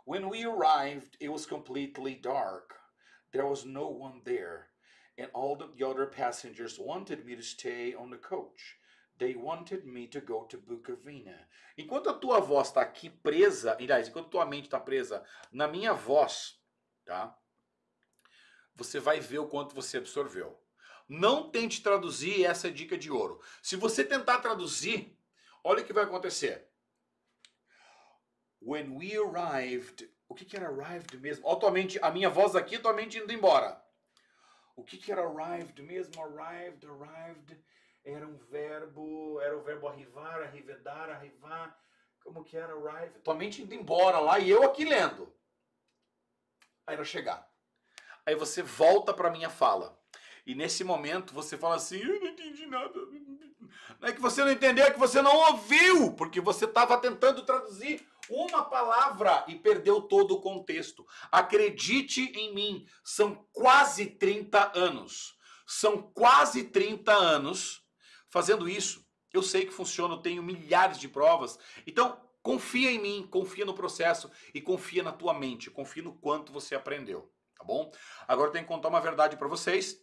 When we arrived, it was completely dark. There was no one there. And all the other passengers wanted me to stay on the coach. They wanted me to go to Bukovina. Enquanto a tua voz está aqui presa, aliás, enquanto a tua mente está presa na minha voz, tá? Você vai ver o quanto você absorveu. Não tente traduzir essa dica de ouro. Se você tentar traduzir, Olha o que vai acontecer. When we arrived. O que, que era arrived mesmo? Atualmente, a minha voz aqui, atualmente indo embora. O que, que era arrived mesmo? Arrived, arrived. Era um verbo. Era o verbo arrivar, arrivedar, arrivar. Como que era arrived? Atualmente indo embora lá e eu aqui lendo. Aí era chegar. Aí você volta para minha fala. E nesse momento você fala assim: Eu não entendi nada. Não é que você não entendeu, é que você não ouviu, porque você estava tentando traduzir uma palavra e perdeu todo o contexto. Acredite em mim, são quase 30 anos. São quase 30 anos fazendo isso. Eu sei que funciona, eu tenho milhares de provas. Então, confia em mim, confia no processo e confia na tua mente, confia no quanto você aprendeu, tá bom? Agora eu tenho que contar uma verdade para vocês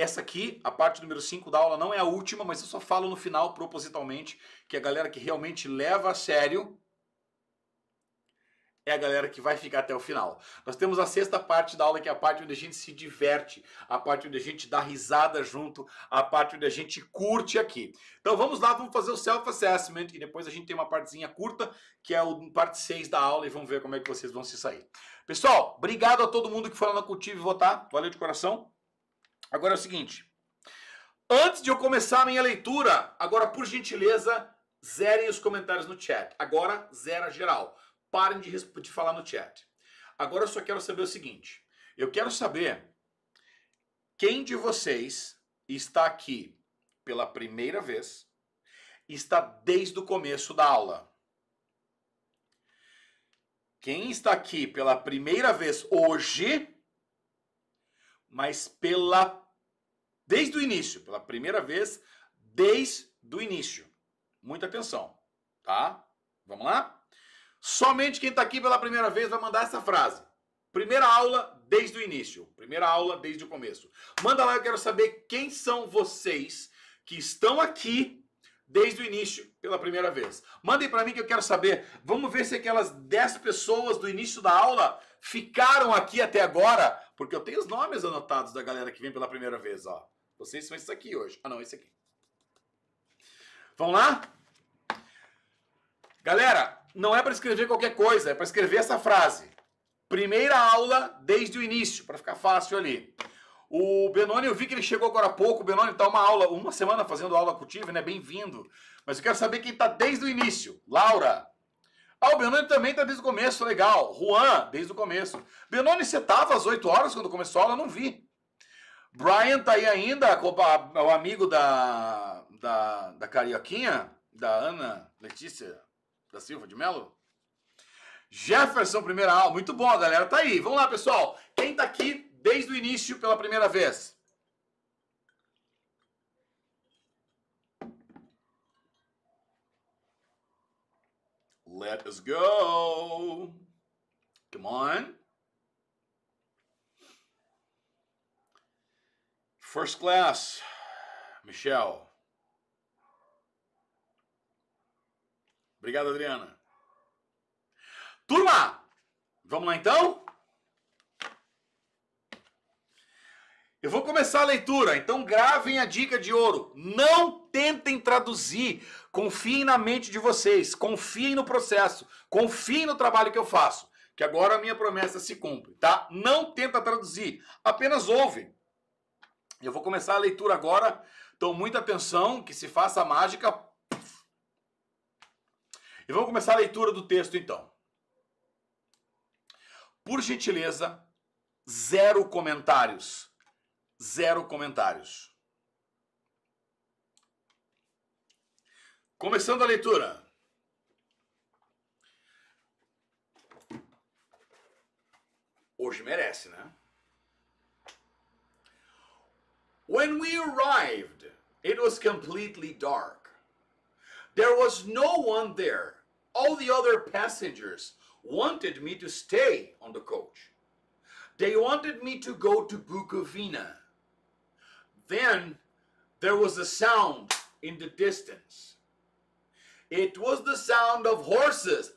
essa aqui, a parte número 5 da aula, não é a última, mas eu só falo no final propositalmente, que a galera que realmente leva a sério é a galera que vai ficar até o final. Nós temos a sexta parte da aula, que é a parte onde a gente se diverte, a parte onde a gente dá risada junto, a parte onde a gente curte aqui. Então vamos lá, vamos fazer o self-assessment e depois a gente tem uma partezinha curta, que é a parte 6 da aula, e vamos ver como é que vocês vão se sair. Pessoal, obrigado a todo mundo que foi lá na Cultivo votar. Valeu de coração. Agora é o seguinte. Antes de eu começar a minha leitura, agora por gentileza, zerem os comentários no chat. Agora zera geral. Parem de, de falar no chat. Agora eu só quero saber o seguinte. Eu quero saber quem de vocês está aqui pela primeira vez, está desde o começo da aula. Quem está aqui pela primeira vez hoje mas pela desde o início, pela primeira vez desde o início. Muita atenção, tá? Vamos lá? Somente quem está aqui pela primeira vez vai mandar essa frase. Primeira aula desde o início, primeira aula desde o começo. Manda lá, eu quero saber quem são vocês que estão aqui desde o início, pela primeira vez. Mandem para mim que eu quero saber. Vamos ver se aquelas 10 pessoas do início da aula ficaram aqui até agora, porque eu tenho os nomes anotados da galera que vem pela primeira vez, ó. Vocês são esses aqui hoje. Ah, não, esse aqui. Vamos lá? Galera, não é para escrever qualquer coisa, é para escrever essa frase. Primeira aula desde o início, para ficar fácil ali. O Benoni, eu vi que ele chegou agora há pouco. O Benoni está uma aula, uma semana fazendo aula com o Tive, né? Bem-vindo. Mas eu quero saber quem está desde o início. Laura, ah, o Benoni também tá desde o começo, legal. Juan, desde o começo. Benoni, você tava às 8 horas quando começou a aula? Não vi. Brian tá aí ainda, o amigo da, da, da Carioquinha, da Ana Letícia da Silva de Melo. Jefferson, primeira aula. Muito bom, a galera tá aí. Vamos lá, pessoal. Quem tá aqui desde o início pela primeira vez? Let us go. Come on. First class, Michelle. Obrigado, Adriana. Turma, vamos lá então? Eu vou começar a leitura, então gravem a dica de ouro. Não tentem traduzir. Confiem na mente de vocês, confiem no processo, confiem no trabalho que eu faço, que agora a minha promessa se cumpre, tá? Não tenta traduzir, apenas ouvem. Eu vou começar a leitura agora, então muita atenção, que se faça a mágica. E vamos começar a leitura do texto então. Por gentileza, zero comentários zero comentários. Começando a leitura. Hoje merece, né? When we arrived, it was completely dark. There was no one there. All the other passengers wanted me to stay on the coach. They wanted me to go to Bukovina. Then there was a sound in the distance. It was the sound of horses.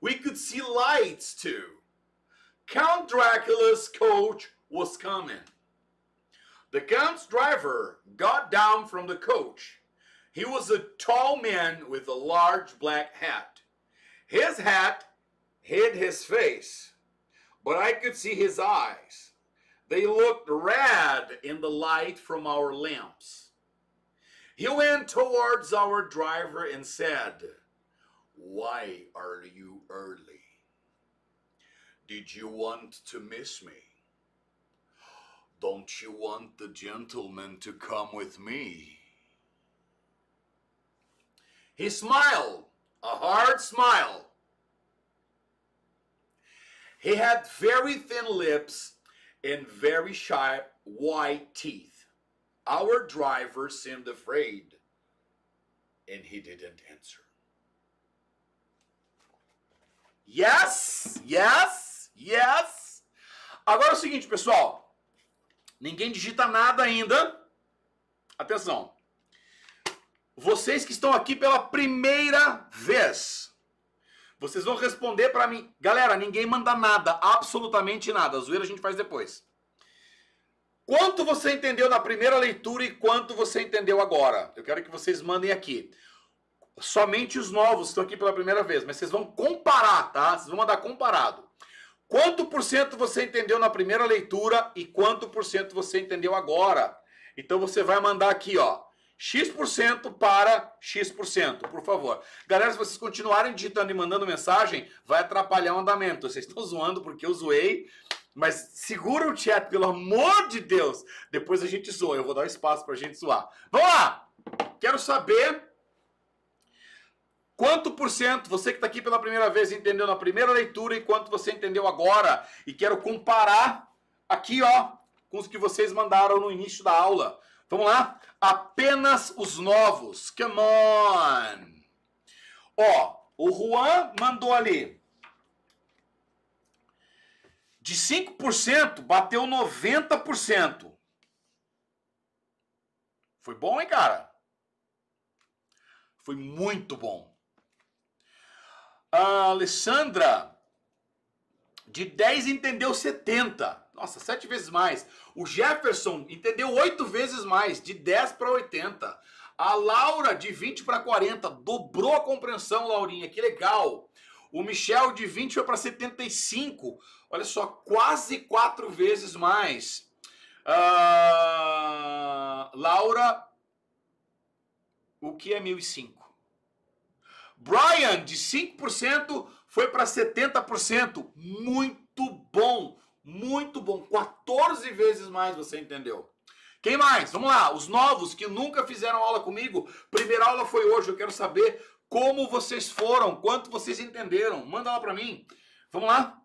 We could see lights too. Count Dracula's coach was coming. The Count's driver got down from the coach. He was a tall man with a large black hat. His hat hid his face, but I could see his eyes. They looked red in the light from our lamps. He went towards our driver and said, Why are you early? Did you want to miss me? Don't you want the gentleman to come with me? He smiled, a hard smile. He had very thin lips and very sharp white teeth. Our driver seemed afraid, and he didn't answer. Yes, yes, yes. Agora é o seguinte, pessoal. Ninguém digita nada ainda. Atenção. Vocês que estão aqui pela primeira vez, vocês vão responder para mim. Galera, ninguém manda nada, absolutamente nada. A zoeira a gente faz depois. Quanto você entendeu na primeira leitura e quanto você entendeu agora? Eu quero que vocês mandem aqui. Somente os novos estão aqui pela primeira vez, mas vocês vão comparar, tá? Vocês vão mandar comparado. Quanto por cento você entendeu na primeira leitura e quanto por cento você entendeu agora? Então você vai mandar aqui, ó. X% para X%, por favor. Galera, se vocês continuarem digitando e mandando mensagem, vai atrapalhar o andamento. Vocês estão zoando porque eu zoei, mas segura o chat, pelo amor de Deus. Depois a gente zoa, eu vou dar espaço para a gente zoar. Vamos lá! Quero saber Quanto por cento você que está aqui pela primeira vez entendeu na primeira leitura e quanto você entendeu agora? E quero comparar aqui, ó, com os que vocês mandaram no início da aula. Vamos lá? Apenas os novos. Come on! Ó, o Juan mandou ali. De 5%, bateu 90%. Foi bom, hein, cara? Foi muito bom. A Alessandra, de 10 entendeu 70. Nossa, sete vezes mais. O Jefferson entendeu oito vezes mais, de 10 para 80. A Laura, de 20 para 40, dobrou a compreensão, Laurinha, que legal. O Michel, de 20 foi para 75. Olha só, quase quatro vezes mais. Uh, Laura, o que é 1005? Brian, de 5% foi para 70%. Muito bom. Muito bom. 14 vezes mais você entendeu. Quem mais? Vamos lá. Os novos que nunca fizeram aula comigo. Primeira aula foi hoje. Eu quero saber como vocês foram, quanto vocês entenderam. Manda lá para mim. Vamos lá.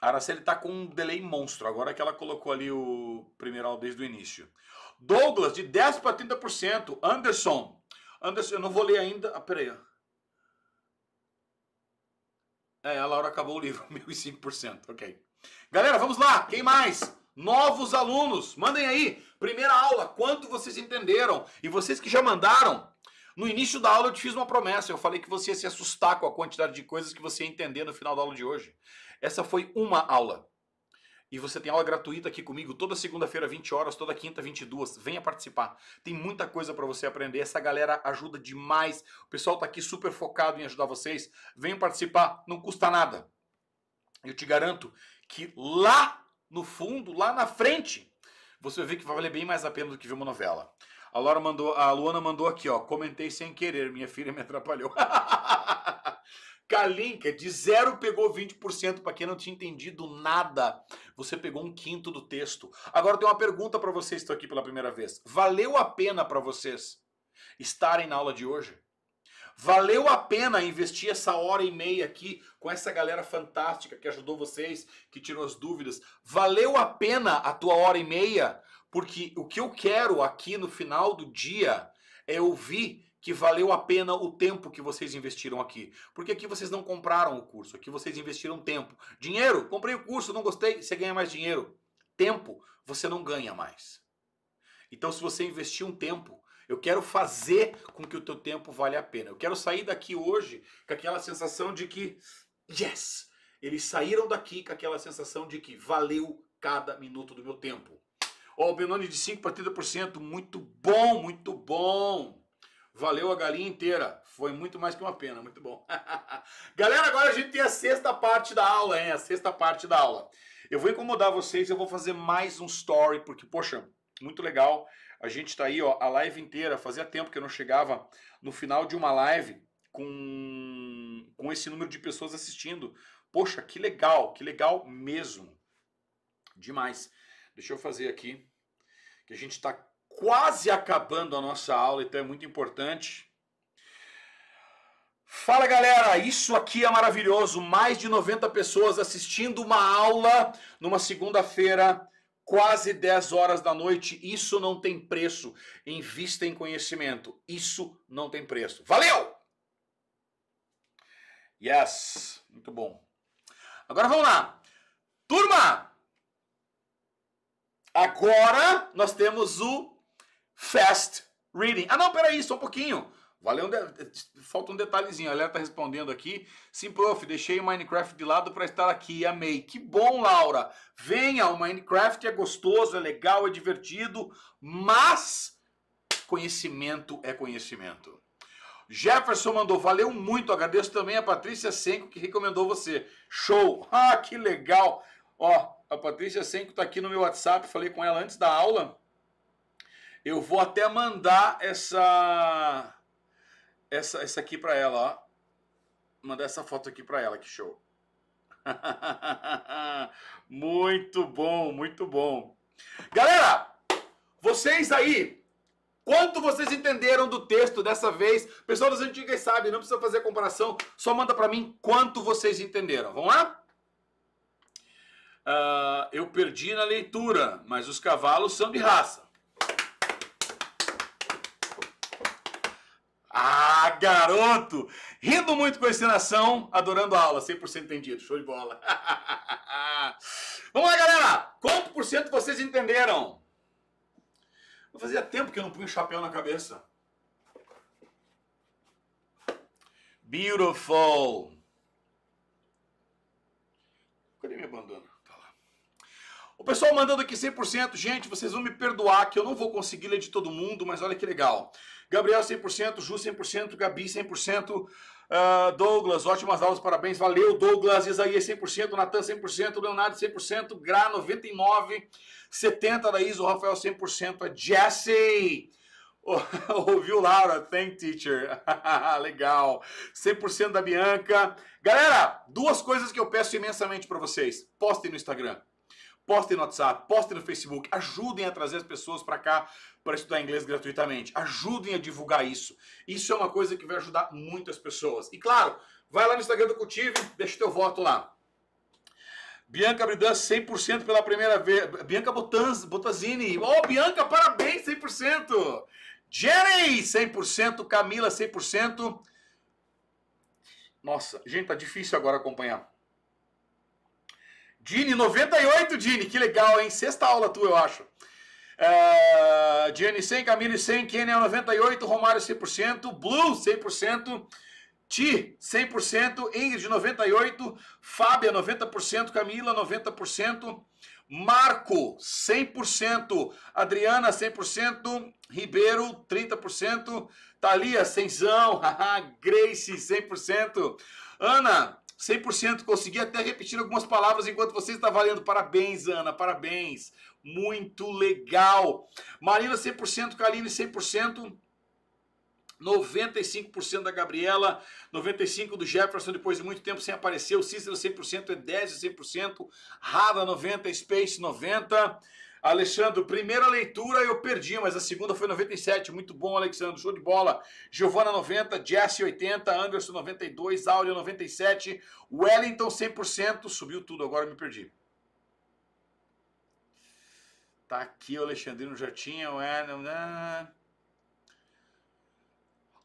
A Araceli tá com um delay monstro. Agora que ela colocou ali o primeiro aula desde o início. Douglas, de 10 para 30%. Anderson. Anderson, eu não vou ler ainda. Ah, peraí. É, a Laura acabou o livro, 1005%. Ok. Galera, vamos lá. Quem mais? Novos alunos, mandem aí. Primeira aula, quanto vocês entenderam? E vocês que já mandaram, no início da aula eu te fiz uma promessa. Eu falei que você ia se assustar com a quantidade de coisas que você ia entender no final da aula de hoje. Essa foi uma aula. E você tem aula gratuita aqui comigo toda segunda-feira, 20 horas, toda quinta, 22. Venha participar. Tem muita coisa para você aprender. Essa galera ajuda demais. O pessoal tá aqui super focado em ajudar vocês. Venha participar, não custa nada. Eu te garanto que lá no fundo, lá na frente, você vê que vai valer bem mais a pena do que ver uma novela. A Laura mandou, a Luana mandou aqui, ó, comentei sem querer, minha filha me atrapalhou. Kalinka, de zero pegou 20%. Para quem não tinha entendido nada, você pegou um quinto do texto. Agora tem uma pergunta para vocês que estão aqui pela primeira vez. Valeu a pena para vocês estarem na aula de hoje? Valeu a pena investir essa hora e meia aqui com essa galera fantástica que ajudou vocês, que tirou as dúvidas. Valeu a pena a tua hora e meia? Porque o que eu quero aqui no final do dia é ouvir que valeu a pena o tempo que vocês investiram aqui. Porque aqui vocês não compraram o curso, aqui vocês investiram tempo. Dinheiro, comprei o curso, não gostei, você ganha mais dinheiro. Tempo, você não ganha mais. Então, se você investir um tempo, eu quero fazer com que o teu tempo valha a pena. Eu quero sair daqui hoje com aquela sensação de que, yes! Eles saíram daqui com aquela sensação de que valeu cada minuto do meu tempo. Ó, oh, o Benoni de 5% para 30%, muito bom, muito bom! Valeu a galinha inteira. Foi muito mais que uma pena. Muito bom. Galera, agora a gente tem a sexta parte da aula, hein? A sexta parte da aula. Eu vou incomodar vocês, eu vou fazer mais um story, porque, poxa, muito legal. A gente tá aí, ó, a live inteira. Fazia tempo que eu não chegava no final de uma live com, com esse número de pessoas assistindo. Poxa, que legal, que legal mesmo. Demais. Deixa eu fazer aqui, que a gente tá quase acabando a nossa aula, então é muito importante. Fala galera, isso aqui é maravilhoso. Mais de 90 pessoas assistindo uma aula numa segunda-feira, quase 10 horas da noite. Isso não tem preço. Invista em conhecimento. Isso não tem preço. Valeu! Yes, muito bom. Agora vamos lá. Turma, agora nós temos o fast reading. Ah, não, peraí, só um pouquinho. Valeu, falta um detalhezinho. A Léa tá respondendo aqui. Sim, prof, deixei o Minecraft de lado para estar aqui. Amei. Que bom, Laura. Venha, o Minecraft é gostoso, é legal, é divertido, mas conhecimento é conhecimento. Jefferson mandou, valeu muito, agradeço também a Patrícia Senco que recomendou você. Show! Ah, que legal! Ó, a Patrícia Senco tá aqui no meu WhatsApp, falei com ela antes da aula. Eu vou até mandar essa essa essa aqui para ela, ó. Mandar essa foto aqui para ela, que show. muito bom, muito bom. Galera, vocês aí, quanto vocês entenderam do texto dessa vez? Pessoal das antigas sabe, não precisa fazer comparação, só manda para mim quanto vocês entenderam. Vamos lá? Uh, eu perdi na leitura, mas os cavalos são de raça. Ah, garoto! Rindo muito com a ensinação, adorando a aula, 100% entendido, show de bola. Vamos lá, galera! Quanto por cento vocês entenderam? Eu fazia tempo que eu não punha chapéu na cabeça. Beautiful! Cadê minha bandana? Tá lá. O pessoal mandando aqui 100%, gente, vocês vão me perdoar que eu não vou conseguir ler de todo mundo, mas olha que legal. Gabriel 100%, Ju 100%, Gabi 100%, uh, ah, Douglas, ótimas aulas, parabéns, valeu Douglas, Isaías 100%, Natan 100%, Leonardo 100%, Gra 99, 70 da o Rafael 100%, a Jessie... Ouviu, Laura? Thank teacher. Legal. 100% da Bianca. Galera, duas coisas que eu peço imensamente para vocês. Postem no Instagram postem no WhatsApp, postem no Facebook, ajudem a trazer as pessoas para cá para estudar inglês gratuitamente. Ajudem a divulgar isso. Isso é uma coisa que vai ajudar muitas pessoas. E claro, vai lá no Instagram do Cultive, deixa teu voto lá. Bianca Bridan, 100% pela primeira vez. Bianca Botanz, Botazini. oh, Bianca, parabéns, 100%. Jenny, 100%. Camila, 100%. Nossa, gente, tá difícil agora acompanhar. Dini, 98, Dini, que legal, hein? Sexta aula tua, eu acho. Uh, Dini 100, Camille 100, Kenia 98, Romário 100%, Blue 100%, Ti 100%, Ingrid 98, Fábia 90%, Camila 90%, Marco 100%, Adriana 100%, Ribeiro 30%, Thalia 100, Grace 100%, Ana 100% consegui até repetir algumas palavras enquanto você está valendo. Parabéns, Ana, parabéns. Muito legal. Marina 100%, Kaline 100%. 95% da Gabriela, 95% do Jefferson, depois de muito tempo sem aparecer, o Cícero 100%, é 10 e 100%, Rada 90%, Space 90%, Alexandre, primeira leitura eu perdi, mas a segunda foi 97. Muito bom, Alexandre. Show de bola. Giovana 90, Jesse 80, Anderson 92, Áureo 97, Wellington 100%. Subiu tudo, agora me perdi. Tá aqui o Alexandrino já tinha, o Adam.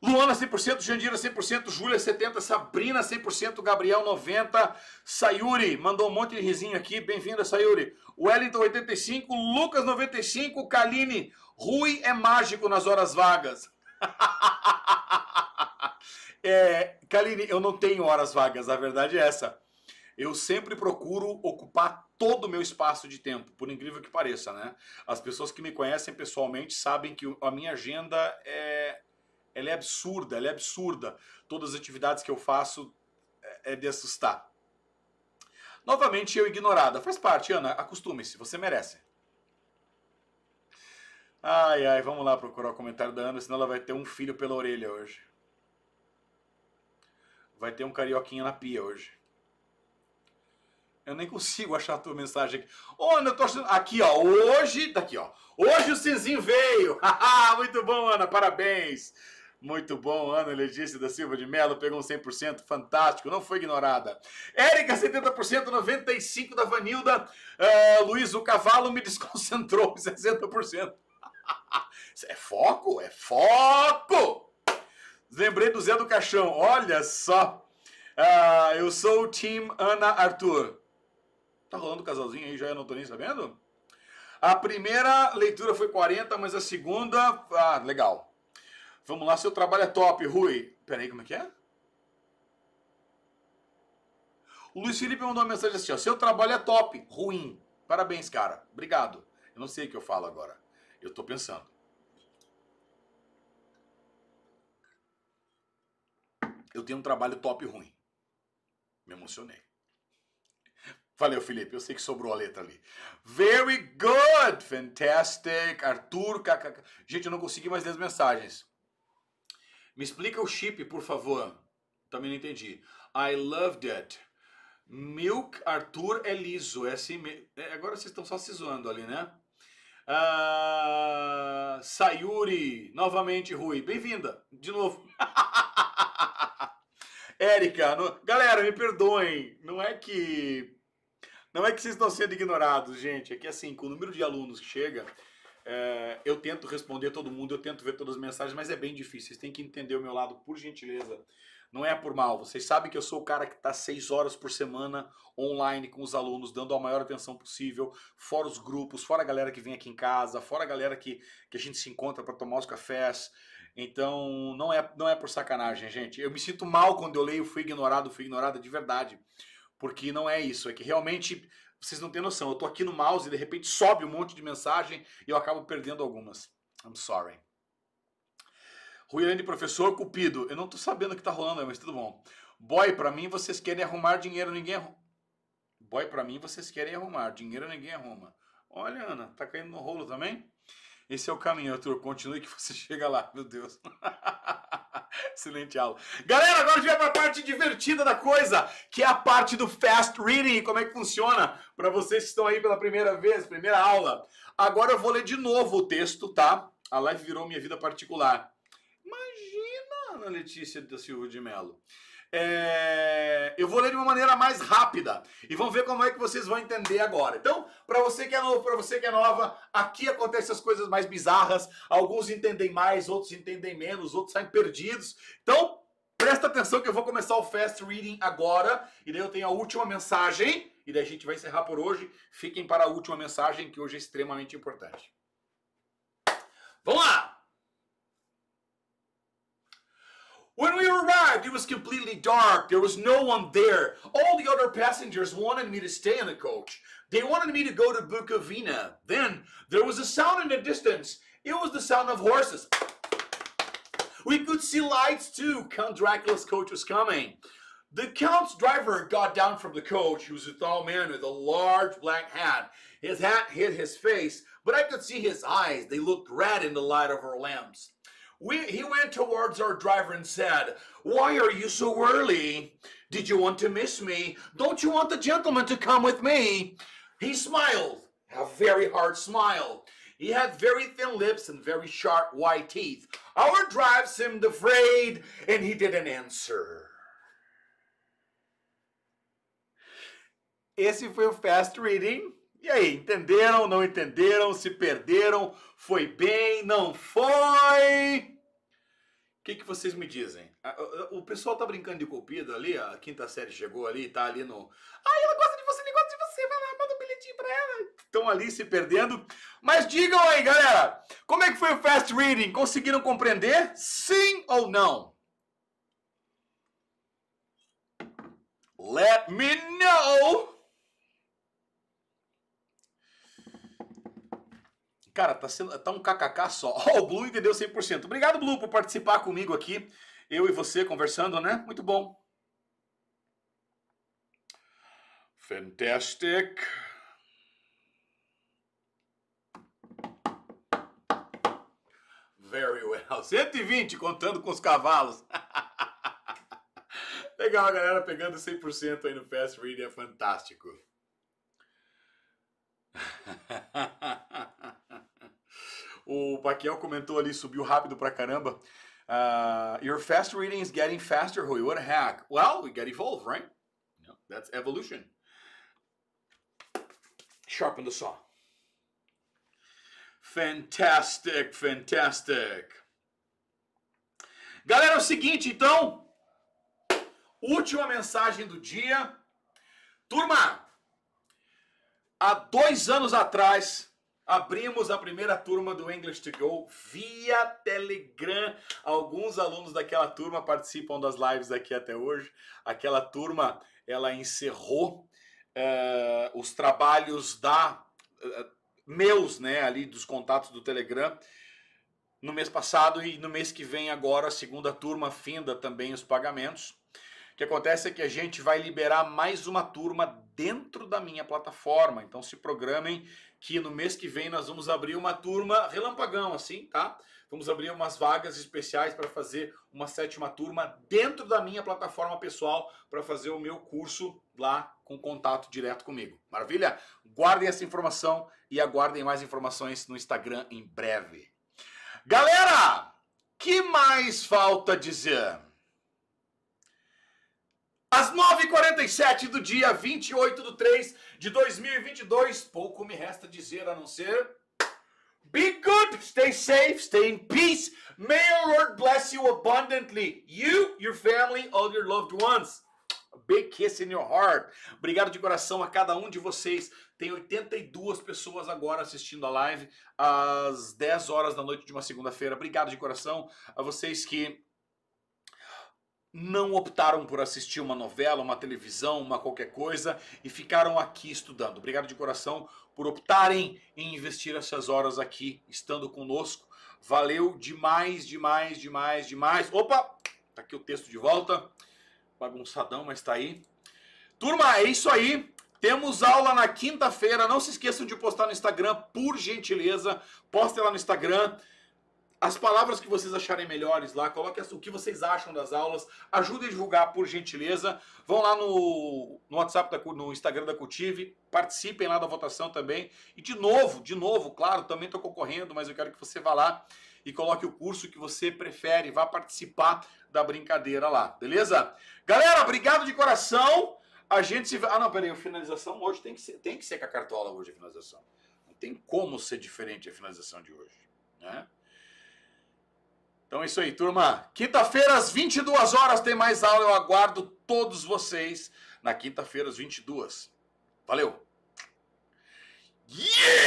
Luana 100%, Jandira 100%, Júlia 70%, Sabrina 100%, Gabriel 90%, Sayuri mandou um monte de risinho aqui, bem-vinda Sayuri, Wellington 85%, Lucas 95%, Kaline, Rui é mágico nas horas vagas. é, Kaline, eu não tenho horas vagas, a verdade é essa. Eu sempre procuro ocupar todo o meu espaço de tempo, por incrível que pareça, né? As pessoas que me conhecem pessoalmente sabem que a minha agenda é ela é absurda, ela é absurda. Todas as atividades que eu faço é, é de assustar. Novamente eu ignorada. Faz parte, Ana, acostume-se, você merece. Ai, ai, vamos lá procurar o comentário da Ana, senão ela vai ter um filho pela orelha hoje. Vai ter um carioquinha na pia hoje. Eu nem consigo achar a tua mensagem aqui. Ô, Ana, eu tô achando. Aqui, ó. Hoje. Daqui, ó. Hoje o Cinzinho veio. Muito bom, Ana. Parabéns. Muito bom, Ana Letícia da Silva de Mello, pegou um 100%, fantástico, não foi ignorada. Érica, 70%, 95% da Vanilda. Uh, Luiz, o cavalo me desconcentrou, 60%. é foco, é foco! Lembrei do Zé do Caixão, olha só. Uh, eu sou o Team Ana Arthur. Tá rolando um casalzinho aí, já eu não tô nem sabendo? A primeira leitura foi 40, mas a segunda... Ah, legal. Vamos lá, seu trabalho é top, Rui. Peraí, como é que é? O Luiz Felipe mandou uma mensagem assim: ó, seu trabalho é top, ruim. Parabéns, cara. Obrigado. Eu não sei o que eu falo agora. Eu tô pensando. Eu tenho um trabalho top ruim. Me emocionei. Valeu, Felipe. Eu sei que sobrou a letra ali. Very good, fantastic, Arthur, kkk. Gente, eu não consegui mais ler as mensagens. Me explica o chip, por favor. Também não entendi. I love that. Milk Arthur é liso. É assim é, agora vocês estão só se zoando ali, né? Uh, Sayuri, novamente Rui. Bem-vinda, de novo. Érica, no... galera, me perdoem. Não é que. Não é que vocês estão sendo ignorados, gente. É que assim, com o número de alunos que chega, é, eu tento responder todo mundo, eu tento ver todas as mensagens, mas é bem difícil. Vocês têm que entender o meu lado, por gentileza. Não é por mal. Vocês sabem que eu sou o cara que está seis horas por semana online com os alunos, dando a maior atenção possível, fora os grupos, fora a galera que vem aqui em casa, fora a galera que, que a gente se encontra para tomar os cafés. Então, não é, não é por sacanagem, gente. Eu me sinto mal quando eu leio fui ignorado, fui ignorada de verdade. Porque não é isso, é que realmente vocês não têm noção. Eu tô aqui no mouse e de repente sobe um monte de mensagem e eu acabo perdendo algumas. I'm sorry. Ruiane, professor Cupido. Eu não tô sabendo o que tá rolando, mas tudo bom. Boy, para mim vocês querem arrumar dinheiro, ninguém arruma. Boy, para mim vocês querem arrumar dinheiro, ninguém arruma. Olha, Ana, tá caindo no rolo também? Esse é o caminho, Arthur. Continue que você chega lá, meu Deus. Excelente aula. Galera, agora a gente vai para a parte divertida da coisa, que é a parte do fast reading. Como é que funciona? Para vocês que estão aí pela primeira vez, primeira aula. Agora eu vou ler de novo o texto, tá? A live virou minha vida particular. Imagina, Ana Letícia da Silva de Mello. É... Eu vou ler de uma maneira mais rápida e vamos ver como é que vocês vão entender agora. Então, para você que é novo, para você que é nova, aqui acontecem as coisas mais bizarras. Alguns entendem mais, outros entendem menos, outros saem perdidos. Então, presta atenção que eu vou começar o fast reading agora e daí eu tenho a última mensagem e daí a gente vai encerrar por hoje. Fiquem para a última mensagem que hoje é extremamente importante. Vamos lá! When we arrived, it was completely dark. There was no one there. All the other passengers wanted me to stay in the coach. They wanted me to go to Bukovina. Then there was a sound in the distance. It was the sound of horses. We could see lights too. Count Dracula's coach was coming. The Count's driver got down from the coach. He was a tall man with a large black hat. His hat hid his face, but I could see his eyes. They looked red in the light of our lamps. We, he went towards our driver and said, Why are you so early? Did you want to miss me? Don't you want the gentleman to come with me? He smiled, a very hard smile. He had very thin lips and very sharp white teeth. Our drive seemed afraid, and he didn't answer. Esse foi o um Fast Reading. E aí, entenderam, não entenderam, se perderam, foi bem, não foi? O que, que vocês me dizem? O pessoal tá brincando de cupido ali, a quinta série chegou ali, tá ali no... Ah, ela gosta de você, ela gosta de você, vai lá, manda um bilhetinho pra ela. Estão ali se perdendo. Mas digam aí, galera, como é que foi o fast reading? Conseguiram compreender? Sim ou não? Let me know! Cara, tá, sendo, tá um kkk só. Ó, oh, o Blue entendeu 100%. Obrigado, Blue, por participar comigo aqui. Eu e você conversando, né? Muito bom. Fantastic. Very well. 120 contando com os cavalos. Legal, galera pegando 100% aí no Fast Reading, é fantástico. O Paquiel comentou ali, subiu rápido pra caramba. Uh, your fast reading is getting faster, Rui. What a hack. Well, we get evolved, right? No, That's evolution. Sharpen the saw. Fantastic, fantastic. Galera, é o seguinte, então. Última mensagem do dia. Turma, há dois anos atrás, Abrimos a primeira turma do English to Go via Telegram. Alguns alunos daquela turma participam das lives aqui até hoje. Aquela turma ela encerrou uh, os trabalhos da uh, meus, né, ali dos contatos do Telegram no mês passado e no mês que vem agora a segunda turma finda também os pagamentos. O que acontece é que a gente vai liberar mais uma turma dentro da minha plataforma. Então se programem que no mês que vem nós vamos abrir uma turma relampagão, assim, tá? Vamos abrir umas vagas especiais para fazer uma sétima turma dentro da minha plataforma pessoal para fazer o meu curso lá com contato direto comigo. Maravilha? Guardem essa informação e aguardem mais informações no Instagram em breve. Galera, que mais falta dizer? Às 9h47 do dia 28 de 3 de 2022, pouco me resta dizer a não ser. Be good, stay safe, stay in peace. May our Lord bless you abundantly. You, your family, all your loved ones. A big kiss in your heart. Obrigado de coração a cada um de vocês. Tem 82 pessoas agora assistindo a live às 10 horas da noite de uma segunda-feira. Obrigado de coração a vocês que não optaram por assistir uma novela, uma televisão, uma qualquer coisa e ficaram aqui estudando. Obrigado de coração por optarem em investir essas horas aqui, estando conosco. Valeu demais, demais, demais, demais. Opa, tá aqui o texto de volta. Bagunçadão, mas tá aí. Turma, é isso aí. Temos aula na quinta-feira. Não se esqueçam de postar no Instagram, por gentileza. Poste lá no Instagram as palavras que vocês acharem melhores lá, coloque o que vocês acham das aulas, ajudem a divulgar por gentileza. Vão lá no, no WhatsApp, da, no Instagram da Cultive, participem lá da votação também. E de novo, de novo, claro, também estou concorrendo, mas eu quero que você vá lá e coloque o curso que você prefere, vá participar da brincadeira lá, beleza? Galera, obrigado de coração. A gente se. Ah, não, peraí, a finalização hoje tem que ser, tem que ser com a cartola hoje, a finalização. Não tem como ser diferente a finalização de hoje, né? Então é isso aí, turma. Quinta-feira, às 22 horas, tem mais aula. Eu aguardo todos vocês na quinta-feira, às 22. Valeu! Yeah!